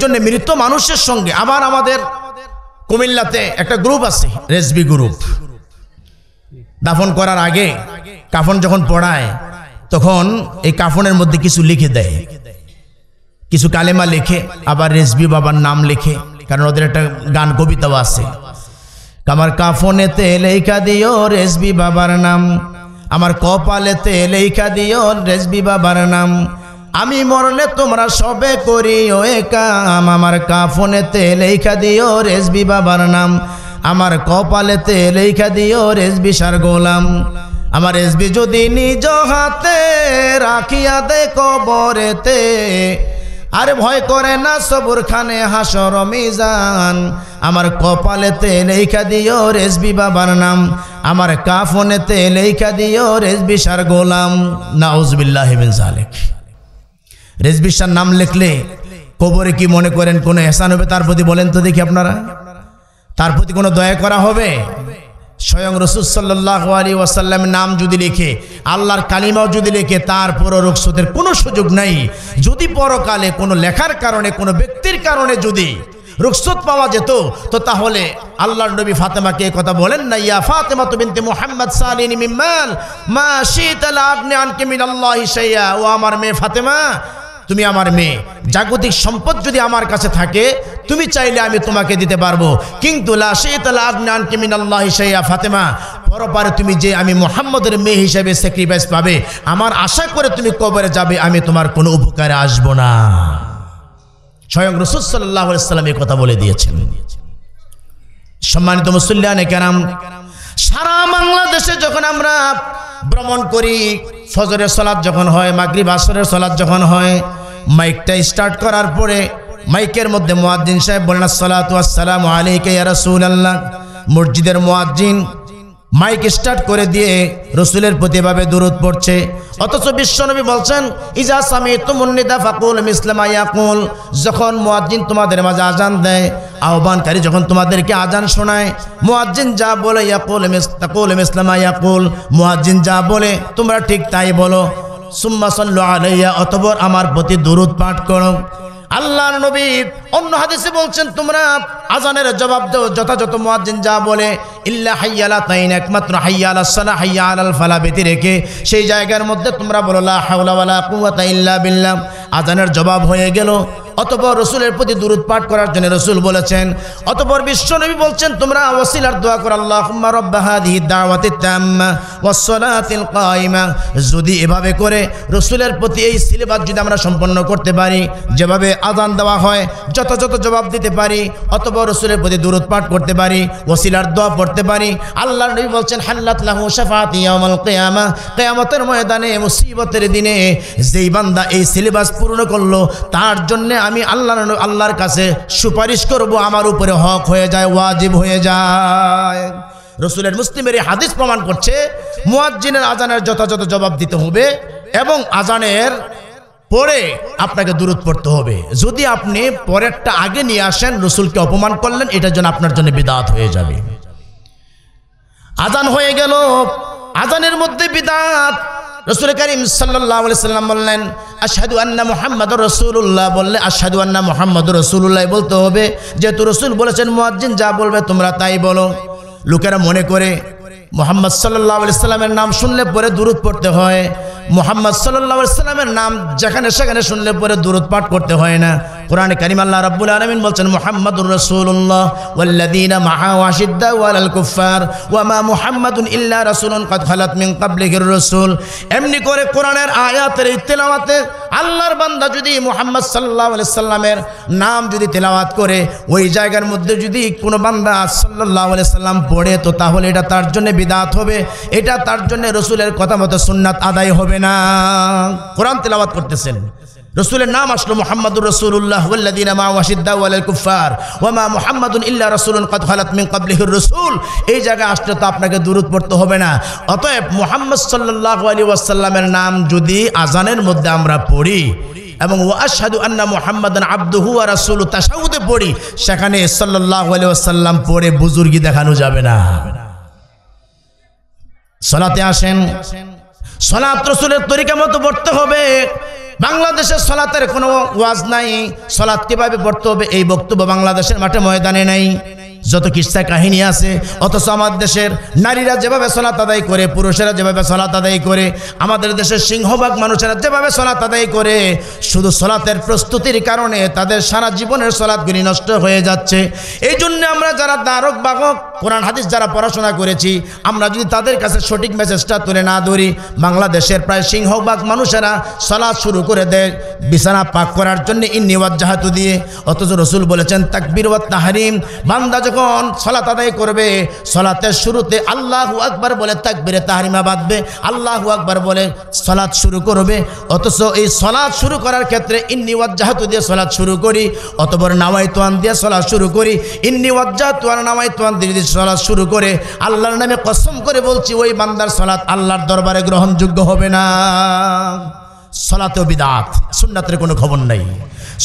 জন্য মৃত মানুষের সঙ্গে আবার আমাদের কুমিল্লাতে একটা গ্রুপ আছে রেসবি গ্রুপ দাফন করার আগে কাফন যখন পড়ায় তখন এই কাফনের মধ্যে কিছু লিখে দেয় কিছু কালেমা লেখে আবার রেসবি বাবার নাম লেখে কারণ ওদের একটা গান কবিতাও আছে আমার কাফনেতে লেখা দিও রেসবি বাবার নাম আমার কপালেতে লেখা দিও রেসবি বাবার নাম আমি মরলে তোমরা সবে করি ও কাম আমার কাফনেতে লেখা দিও রেসবি বাবার নাম আমার কপালেতে লেখা দিও রেসবি সার গোলাম আমার রেসবি যদি নিজ হাতে রাখিয়া দে কবরেতে আর ভয় করে না সবুর খানে হাসর মিজান আমার কপালেতে লেখা দিও রেসবি বাবার নাম আমার কাফনেতে লেখা দিও রেসবি সার গোলাম নাউজবিল্লাহিবিন জালেক রেসবি সার নাম লিখলে কবরে কি মনে করেন কোনো এসান হবে তার প্রতি বলেন তো দেখি আপনারা তার প্রতি কোনো দয়া করা হবে স্বয়ং সাল্লাহ আলী ওয়াসাল্লাম নাম যদি লেখে আল্লাহর কালিমাও যদি লেখে তারপরও রোগসতের কোনো সুযোগ নাই যদি পরকালে কোনো লেখার কারণে কোনো ব্যক্তির কারণে যদি রুকসুত পাওয়া যেত তো তাহলে আল্লাহর নবী ফাতেমাকে কথা বলেন না ইয়া ফাতেমা তে মোহাম্মদ সালিন মিম্মাল মা শীত আপনি আনকে মিন শাইয়া ও আমার মেয়ে ফাতেমা তুমি আমার মেয়ে জাগতিক সম্পদ যদি আমার কাছে থাকে তুমি চাইলে আমি তোমাকে দিতে পারবো কিন্তু ফাতেমা পরপারে তুমি যে আমি মোহাম্মদের মেয়ে হিসেবে স্যাক্রিফাইস পাবে আমার আশা করে তুমি কবরে যাবে আমি তোমার কোনো উপকারে আসব না স্বয়ং রসুল্লাহ সাল্লাম এই কথা বলে দিয়েছেন সম্মানিত মুসল্লান কেরাম সারা বাংলাদেশে যখন আমরা ভ্রমণ করি ফজরের সলাদ যখন হয় মাগরি বাসরের সলাদ যখন হয় মাইকটা স্টার্ট করার পরে মাইকের মধ্যে মোয়াজ্জিন সাহেব বললেন সালাতাম আলাইকে ইয়ারসুল আল্লাহ মসজিদের মোয়াজ্জিন মাইক স্টার্ট করে দিয়ে রসুলের প্রতি এভাবে দূরত পড়ছে অথচ বিশ্বনবী বলছেন ইজা সামি তুমুন্নিদা ফাকুল মিসলাম আয়াকুল যখন মোয়াজ্জিন তোমাদের মাঝে আজান দেয় আহ্বানকারী যখন তোমাদেরকে আজান শোনায় মোয়াজ্জিন যা বলে ইয়াকুল তাকুল মিসলাম আয়াকুল মোয়াজ্জিন যা বলে তোমরা ঠিক তাই বলো সুম্মাসল্লু আলাইয়া অতবর আমার প্রতি দূরত পাঠ করো আল্লাহ নবী অন্য হাদিসে বলছেন তোমরা আজানের জবাব দেও যথাযথ মুয়াজ্জিন যা বলে ইল্লা হাইয়ালা তাইন একমাত্র হাইয়াল সালা হাইয়া আল ফালা বেতি রেখে সেই জায়গার মধ্যে তোমরা বলো লা হাওলা ওয়ালা ইল্লা আজানের জবাব হয়ে গেল অতপর রসুলের প্রতি দূরত পাঠ করার জন্য রসুল বলেছেন অতপর বিশ্বনবী বলছেন তোমরা ওসিলার দোয়া কর আল্লাহ দাওয়াতি যদি এভাবে করে রসুলের প্রতি এই সিলেবাস যদি আমরা সম্পন্ন করতে পারি যেভাবে আদান দেওয়া হয় যথাযথ জবাব দিতে পারি অতপর রসুলের প্রতি দূরত পাঠ করতে পারি ওসিলার দোয়া পড়তে পারি আল্লাহ নবী বলছেন হাল্লাহ লাহু শাফাত ময়দানে মুসিবতের দিনে যেই বান্দা এই সিলেবাস পূর্ণ করলো তার জন্যে আমি আল্লাহ আল্লাহর কাছে সুপারিশ করব আমার উপরে হক হয়ে যায় ওয়াজিব হয়ে যায় রসুলের মুসলিমের এই হাদিস প্রমাণ করছে মুয়াজ্জিনের আজানের যথাযথ জবাব দিতে হবে এবং আজানের পরে আপনাকে দূরত পড়তে হবে যদি আপনি পরেরটা আগে নিয়ে আসেন রসুলকে অপমান করলেন এটার জন্য আপনার জন্য বিদাত হয়ে যাবে আজান হয়ে গেল আজানের মধ্যে বিদাত রসুল করিম সাল্লাহ সাল্লাম বললেন আশাদু আন্না মোহাম্মদ রসুল্লাহ বললে আশাদু আন্না মোহাম্মদ রসুল্লাহ বলতে হবে যেহেতু রসুল বলেছেন মোয়াজ্জিন যা বলবে তোমরা তাই বলো লোকেরা মনে করে মোহাম্মদ সাল্লাহ সাল্লামের নাম শুনলে পরে দূরত পড়তে হয় মোহাম্মদ সাল্লাহ সাল্লামের নাম যেখানে সেখানে শুনলে পরে দূরত পাঠ করতে হয় না কোরআন কারিম আল্লাহ আলমিন বলছেন মোহাম্মদুর রসুল্লাহ ইল্লা রসুল এমনি করে কোরআনের আয়াতের এই তেলাওয়াতে আল্লাহর বান্দা যদি মোহাম্মদ সাল্লাহ সাল্লামের নাম যদি তেলাওয়াত করে ওই জায়গার মধ্যে যদি কোনো বান্দা সাল্লাহ সাল্লাম পড়ে তো তাহলে এটা তার জন্য বিদাত হবে এটা তার জন্য রসুলের কথা মতো সুন্নাত আদায় হবে না কোরআন তেলাবাদ করতেছেন রসুলের নাম আসলো মোহাম্মদুর রসুল্লাহ ওয়াল্লাদিনা মা কুফার ওয়ামা মোহাম্মদুন ইল্লা রসুলুন রসুল এই জায়গায় আসলে তো আপনাকে দূরত পড়তে হবে না অতএব মোহাম্মদ সাল্লাহ আলী ওয়াসাল্লামের নাম যদি আজানের মধ্যে আমরা পড়ি এবং ও আসাদু আন্না মোহাম্মদান আব্দুহু আর রাসুল তাসাউদে পড়ি সেখানে সাল্লাহ আলী ওয়াসাল্লাম পড়ে বুজুর্গি দেখানো যাবে না সলাতে আসেন সলাত রসুলের তরিকা মতো পড়তে হবে বাংলাদেশের সলাতের কোনো ওয়াজ নাই সলাত কীভাবে পড়তে হবে এই বক্তব্য বাংলাদেশের মাঠে ময়দানে নাই যত কিস্তা কাহিনী আছে অথচ আমার দেশের নারীরা যেভাবে সলাত আদায় করে পুরুষেরা যেভাবে সলাত আদায় করে আমাদের দেশের সিংহভাগ মানুষেরা যেভাবে সলাত আদায় করে শুধু সলাতের প্রস্তুতির কারণে তাদের সারা জীবনের সলাৎগুলি নষ্ট হয়ে যাচ্ছে এই জন্য আমরা যারা দ্বারক বাহক কোরআন হাদিস যারা পড়াশোনা করেছি আমরা যদি তাদের কাছে সঠিক মেসেজটা তুলে না ধরি বাংলাদেশের প্রায় সিংহভাগ মানুষেরা সলাদ শুরু করে দেয় বিছানা পাক করার জন্য ইন্নিওয়াত জাহাতু দিয়ে অথচ রসুল বলেছেন তাকবিরওয়াত তাহারিম বান্দা যখন যখন সলাত আদায় করবে সলাতের শুরুতে আল্লাহ আকবার বলে তাকবিরে তাহারিমা বাঁধবে আল্লাহ আকবার বলে সলাৎ শুরু করবে অথচ এই সলাৎ শুরু করার ক্ষেত্রে ইন্নি ওয়াজ্জাহাতু দিয়ে সলাৎ শুরু করি অতবর নাওয়াই তোয়ান দিয়ে সলাৎ শুরু করি ইন্নি ওয়াজ্জাহাতু আর নাওয়াই তোয়ান দিয়ে যদি সলাৎ শুরু করে আল্লাহর নামে কসম করে বলছি ওই বান্দার সলাৎ আল্লাহর দরবারে গ্রহণযোগ্য হবে না সলাতেও বিদাত সুন্নাতের কোনো খবর নাই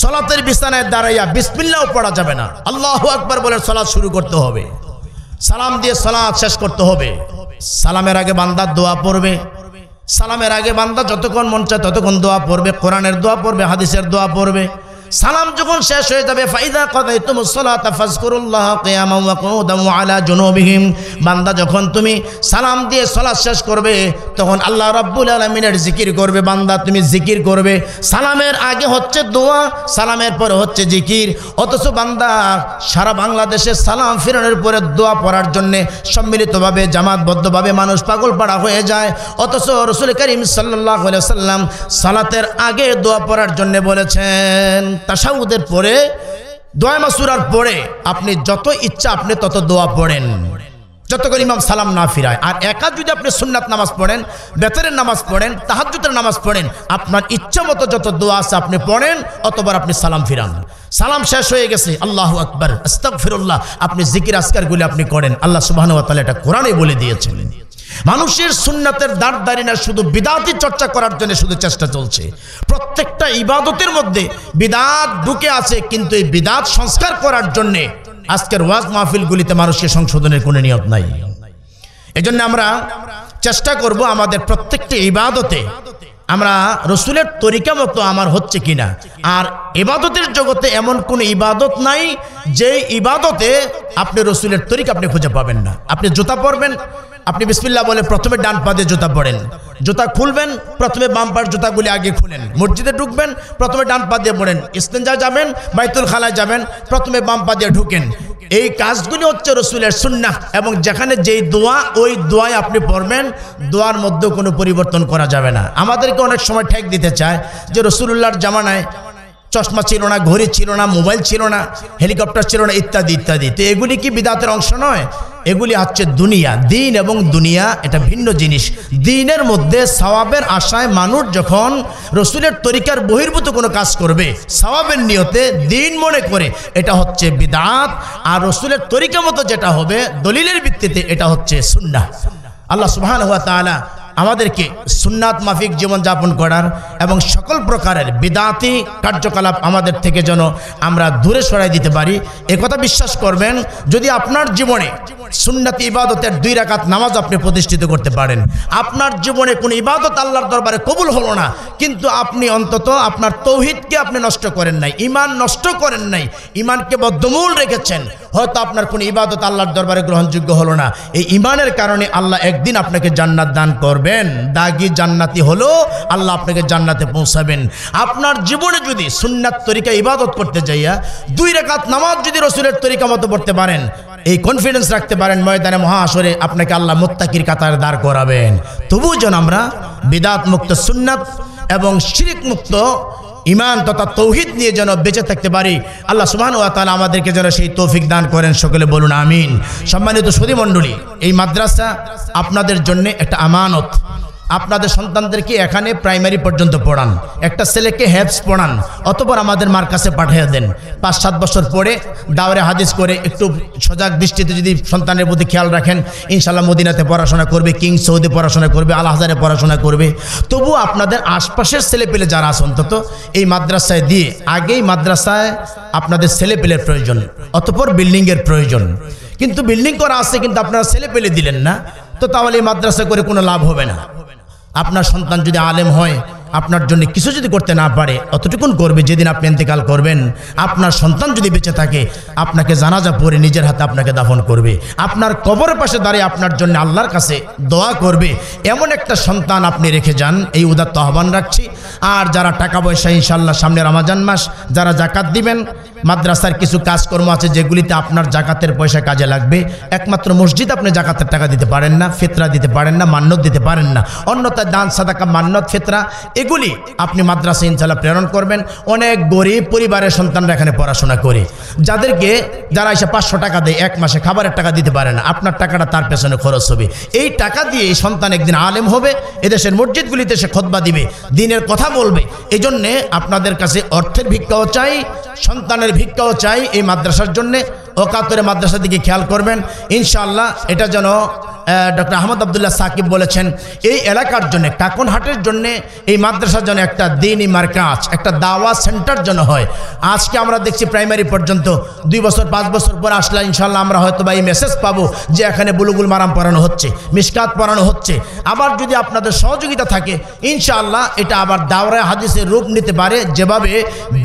সলাতের বিছানায় দাঁড়াইয়া বিসমিল্লাও পড়া যাবে না আল্লাহ আকবর বলে সলাৎ শুরু করতে হবে সালাম দিয়ে সলাৎ শেষ করতে হবে সালামের আগে বান্দার দোয়া পড়বে সালামের আগে বান্দা যতক্ষণ মন চায় ততক্ষণ দোয়া পড়বে কোরআনের দোয়া পড়বে হাদিসের দোয়া পড়বে সালাম যখন শেষ হয়ে যাবে ফাইদা কথাই তুমি সলাতা ফাজকুরুল্লাহ আলা জনবিহীন বান্দা যখন তুমি সালাম দিয়ে সলাৎ শেষ করবে তখন আল্লাহ রব্বুল আলমিনের জিকির করবে বান্দা তুমি জিকির করবে সালামের আগে হচ্ছে দোয়া সালামের পরে হচ্ছে জিকির অথচ বান্দা সারা বাংলাদেশে সালাম ফিরানোর পরে দোয়া পড়ার জন্যে সম্মিলিতভাবে জামাতবদ্ধভাবে মানুষ পাগল পাড়া হয়ে যায় অথচ রসুল করিম সাল্লাহ সাল্লাম সালাতের আগে দোয়া পড়ার জন্যে বলেছেন তাসাউদের পরে দোয়া মাসুরার পরে আপনি যত ইচ্ছা আপনি তত দোয়া পড়েন যতক্ষণ ইমাম সালাম না ফিরায় আর একা যদি আপনি সুন্নাত নামাজ পড়েন বেতরের নামাজ পড়েন তাহাজুতের নামাজ পড়েন আপনার ইচ্ছা মতো যত দোয়া আছে আপনি পড়েন অতবার আপনি সালাম ফিরান সালাম শেষ হয়ে গেছে আল্লাহ আকবর আস্তক ফিরুল্লাহ আপনি জিকির আসকারগুলি আপনি করেন আল্লাহ সুবাহন এটা কোরআনে বলে দিয়েছিলেন মানুষের সুন্নাতের দাঁড় দাঁড়িয়ে না শুধু বিদাতি চর্চা করার জন্য শুধু চেষ্টা চলছে প্রত্যেকটা ইবাদতের মধ্যে বিদাত ঢুকে আছে কিন্তু এই বিদাত সংস্কার করার জন্যে আজকের ওয়াজ মাহফিলগুলিতে মানুষকে সংশোধনের কোনো নিয়ত নাই এজন্য আমরা চেষ্টা করব আমাদের প্রত্যেকটি ইবাদতে আমরা রসুলের তরিকা মতো আমার হচ্ছে কিনা আর ইবাদতের জগতে এমন কোন ইবাদত নাই যে ইবাদতে আপনি রসুলের তরিকা আপনি খুঁজে পাবেন না আপনি জুতা পরবেন আপনি বিসমিল্লা বলে প্রথমে ডান পাদে জুতা পড়েন জুতা খুলবেন প্রথমে বাম পার জুতাগুলি আগে খুলেন মসজিদে ঢুকবেন প্রথমে ডান পা দিয়ে পড়েন ইস্তেঞ্জা যাবেন বাইতুল খালায় যাবেন প্রথমে বাম পা দিয়ে ঢুকেন এই কাজগুলি হচ্ছে রসুলের সুন্না এবং যেখানে যেই দোয়া ওই দোয়ায় আপনি পড়বেন দোয়ার মধ্যে কোনো পরিবর্তন করা যাবে না আমাদেরকে অনেক সময় ঠেক দিতে চায় যে রসুল্লাহর জামানায় চশমা ছিল না ঘড়ি ছিল না মোবাইল ছিল না হেলিকপ্টার ছিল না ইত্যাদি ইত্যাদি তো এগুলি কি বিদাতের অংশ নয় এগুলি হচ্ছে দুনিয়া দিন এবং দুনিয়া এটা ভিন্ন জিনিস দিনের মধ্যে সবাবের আশায় মানুষ যখন রসুলের তরিকার বহির্ভূত কোনো কাজ করবে সওয়াবের নিয়তে দিন মনে করে এটা হচ্ছে বিদাত আর রসুলের তরিকা মতো যেটা হবে দলিলের ভিত্তিতে এটা হচ্ছে সুন্না আল্লাহ সুবাহ হুয়া আমাদেরকে সুন্নাত মাফিক জীবনযাপন করার এবং সকল প্রকারের বিদাতি কার্যকলাপ আমাদের থেকে যেন আমরা দূরে সরাই দিতে পারি একথা বিশ্বাস করবেন যদি আপনার জীবনে সুন্নাতি ইবাদতের দুই রাকাত নামাজ আপনি প্রতিষ্ঠিত করতে পারেন আপনার জীবনে কোনো ইবাদত আল্লাহর দরবারে কবুল হলো না কিন্তু আপনি অন্তত আপনার তৌহিদকে আপনি নষ্ট করেন নাই ইমান নষ্ট করেন নাই ইমানকে বদ্ধমূল রেখেছেন হয়তো আপনার কোনো ইবাদত আল্লাহর দরবারে গ্রহণযোগ্য হলো না এই ইমানের কারণে আল্লাহ একদিন আপনাকে জান্নাত দান করবে করবেন দাগি জান্নাতি হলো আল্লাহ আপনাকে জান্নাতে পৌঁছাবেন আপনার জীবনে যদি সুন্নাত তরিকা ইবাদত করতে যাইয়া দুই রেখাত নামাজ যদি রসুলের তরিকা মতো পড়তে পারেন এই কনফিডেন্স রাখতে পারেন ময়দানে মহাশরে আপনাকে আল্লাহ মোত্তাকির কাতার দাঁড় করাবেন তবুও যেন আমরা বিদাত মুক্ত সুন্নাত এবং শিরিক মুক্ত ইমান তথা তৌহিদ নিয়ে যেন বেঁচে থাকতে পারি আল্লাহ সুবাহ ওয়া তালা আমাদেরকে যেন সেই তৌফিক দান করেন সকলে বলুন আমিন সম্মানিত সদীমণ্ডলী এই মাদ্রাসা আপনাদের জন্য একটা আমানত আপনাদের সন্তানদেরকে এখানে প্রাইমারি পর্যন্ত পড়ান একটা ছেলেকে হ্যাপস পড়ান অতপর আমাদের মার কাছে পাঠিয়ে দেন পাঁচ সাত বছর পরে দাওরে হাদিস করে একটু সজাগ দৃষ্টিতে যদি সন্তানের প্রতি খেয়াল রাখেন ইনশাল্লাহ মদিনাতে পড়াশোনা করবে কিং সৌদি পড়াশোনা করবে আলহাজারে পড়াশোনা করবে তবু আপনাদের আশপাশের ছেলেপেলে যারা আছে অন্তত এই মাদ্রাসায় দিয়ে আগেই মাদ্রাসায় আপনাদের ছেলেপেলের প্রয়োজন অতপর বিল্ডিংয়ের প্রয়োজন কিন্তু বিল্ডিং করা আছে কিন্তু আপনারা ছেলেপেলে দিলেন না তো তাহলে এই মাদ্রাসা করে কোনো লাভ হবে না আপনার সন্তান যদি আলেম হয় আপনার জন্য কিছু যদি করতে না পারে অতটুকুন করবে যেদিন আপনি ইন্তেকাল করবেন আপনার সন্তান যদি বেঁচে থাকে আপনাকে জানাজা পরে নিজের হাতে আপনাকে দাফন করবে আপনার কবরের পাশে দাঁড়িয়ে আপনার জন্য আল্লাহর কাছে দোয়া করবে এমন একটা সন্তান আপনি রেখে যান এই উদাত্ত আহ্বান রাখছি আর যারা টাকা পয়সা ইনশাল্লাহ সামনে রামাজান মাস যারা জাকাত দিবেন মাদ্রাসার কিছু কাজকর্ম আছে যেগুলিতে আপনার জাকাতের পয়সা কাজে লাগবে একমাত্র মসজিদ আপনি জাকাতের টাকা দিতে পারেন না ফেতরা দিতে পারেন না মান্যত দিতে পারেন না অন্যতা দান সাদাকা মান্যত ফেতরা এগুলি আপনি মাদ্রাসা ইনশাল্লাহ প্রেরণ করবেন অনেক গরিব পরিবারের সন্তানরা এখানে পড়াশোনা করে যাদেরকে যারা এসে পাঁচশো টাকা দেয় এক মাসে খাবারের টাকা দিতে পারে না আপনার টাকাটা তার পেছনে খরচ হবে এই টাকা দিয়ে এই সন্তান একদিন আলেম হবে এদেশের মসজিদগুলিতে সে খতবা দিবে দিনের কথা বলবে এই জন্যে আপনাদের কাছে অর্থের ভিক্ষাও চাই সন্তানের ভিক্ষাও চাই এই মাদ্রাসার জন্যে অকাতরে মাদ্রাসার দিকে খেয়াল করবেন ইনশাল্লাহ এটা যেন ডক্টর আহমদ আবদুল্লাহ সাকিব বলেছেন এই এলাকার জন্য হাটের জন্য এই মাদ্রাসার জন্য একটা দিনই মার্কাজ একটা দাওয়া সেন্টার জন্য হয় আজকে আমরা দেখছি প্রাইমারি পর্যন্ত দুই বছর পাঁচ বছর পর আসলে ইনশাল্লাহ আমরা হয়তো বা এই মেসেজ পাবো যে এখানে বুলুগুল মারাম পড়ানো হচ্ছে মিসকাত পড়ানো হচ্ছে আবার যদি আপনাদের সহযোগিতা থাকে ইনশাআল্লাহ এটা আবার দাওয়ায় হাদিসের রূপ নিতে পারে যেভাবে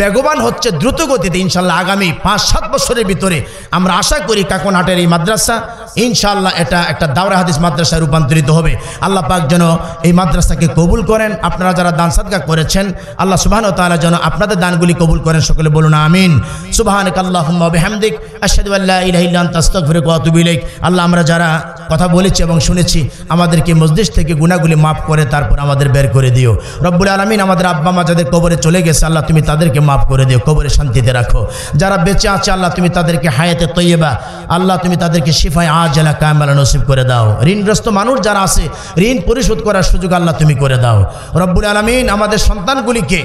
বেগবান হচ্ছে দ্রুত গতিতে ইনশাল্লাহ আগামী পাঁচ সাত বছরের ভিতরে আমরা আশা করি হাটের এই মাদ্রাসা ইনশাল্লাহ এটা একটা দাওয়া দাওরা হাদিস মাদ্রাসায় রূপান্তরিত হবে আল্লাহ পাক যেন এই মাদ্রাসাকে কবুল করেন আপনারা যারা দান সাদগা করেছেন আল্লাহ সুবাহন তালা যেন আপনাদের দানগুলি কবুল করেন সকলে বলুন আমিন সুবাহানিক আল্লাহমদিক আশাদুল্লাহিলাইক আল্লাহ আমরা যারা কথা বলেছি এবং শুনেছি আমাদেরকে মসজিদ থেকে গুণাগুলি মাফ করে তারপর আমাদের বের করে দিও রব্বুল আলমিন আমাদের আব্বা মা যাদের কবরে চলে গেছে আল্লাহ তুমি তাদেরকে মাফ করে দিও কবরে শান্তিতে রাখো যারা বেঁচে আছে আল্লাহ তুমি তাদেরকে হায়াতে তৈবা আল্লাহ তুমি তাদেরকে শিফায় আজ এলাকা নসিব করে দাও দাও ঋণগ্রস্ত মানুষ যারা আছে ঋণ পরিশোধ করার সুযোগ আল্লাহ তুমি করে দাও রব্বুল আলমিন আমাদের সন্তানগুলিকে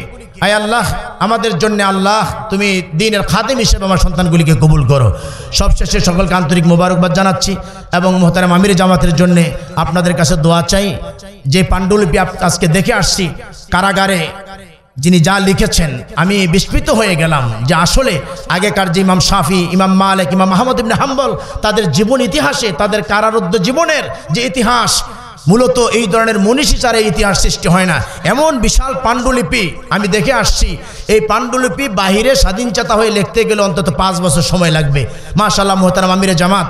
আই আল্লাহ আমাদের জন্য আল্লাহ তুমি দিনের খাতেম হিসেবে আমার সন্তানগুলিকে কবুল করো সবশেষে সকলকে আন্তরিক মোবারকবাদ জানাচ্ছি এবং মোহতারাম আমির জামাতের জন্য আপনাদের কাছে দোয়া চাই যে পাণ্ডুলিপি আজকে দেখে আসছি কারাগারে যিনি যা লিখেছেন আমি বিস্মিত হয়ে গেলাম যে আসলে আগেকার যে ইমাম শাফি ইমাম মালিক ইমাম মাহমুদ ইবনে হাম্বল তাদের জীবন ইতিহাসে তাদের কারারুদ্ধ জীবনের যে ইতিহাস মূলত এই ধরনের মনীষী চারে ইতিহাস সৃষ্টি হয় না এমন বিশাল পাণ্ডুলিপি আমি দেখে আসছি এই পাণ্ডুলিপি বাহিরে স্বাধীনচেতা হয়ে লিখতে গেলে অন্তত পাঁচ বছর সময় লাগবে মাশাল্লাহ মোহতারাম আমিরে জামাত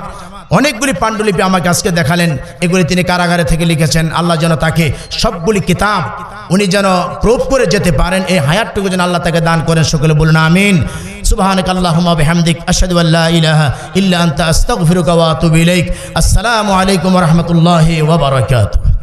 অনেকগুলি পাণ্ডুলিপি আমাকে আজকে দেখালেন এগুলি তিনি কারাগারে থেকে লিখেছেন আল্লাহ যেন তাকে সবগুলি কিতাব উনি যেন প্রুভ করে যেতে পারেন এই হায়ারটুকু যেন আল্লাহ তাকে দান করেন সকলে বলুন আমিন সুবাহানক আল্লাহ وبحمدك আসাদুল্লাহ أن لا إله إلا أنت أستغفرك وأتوب إليك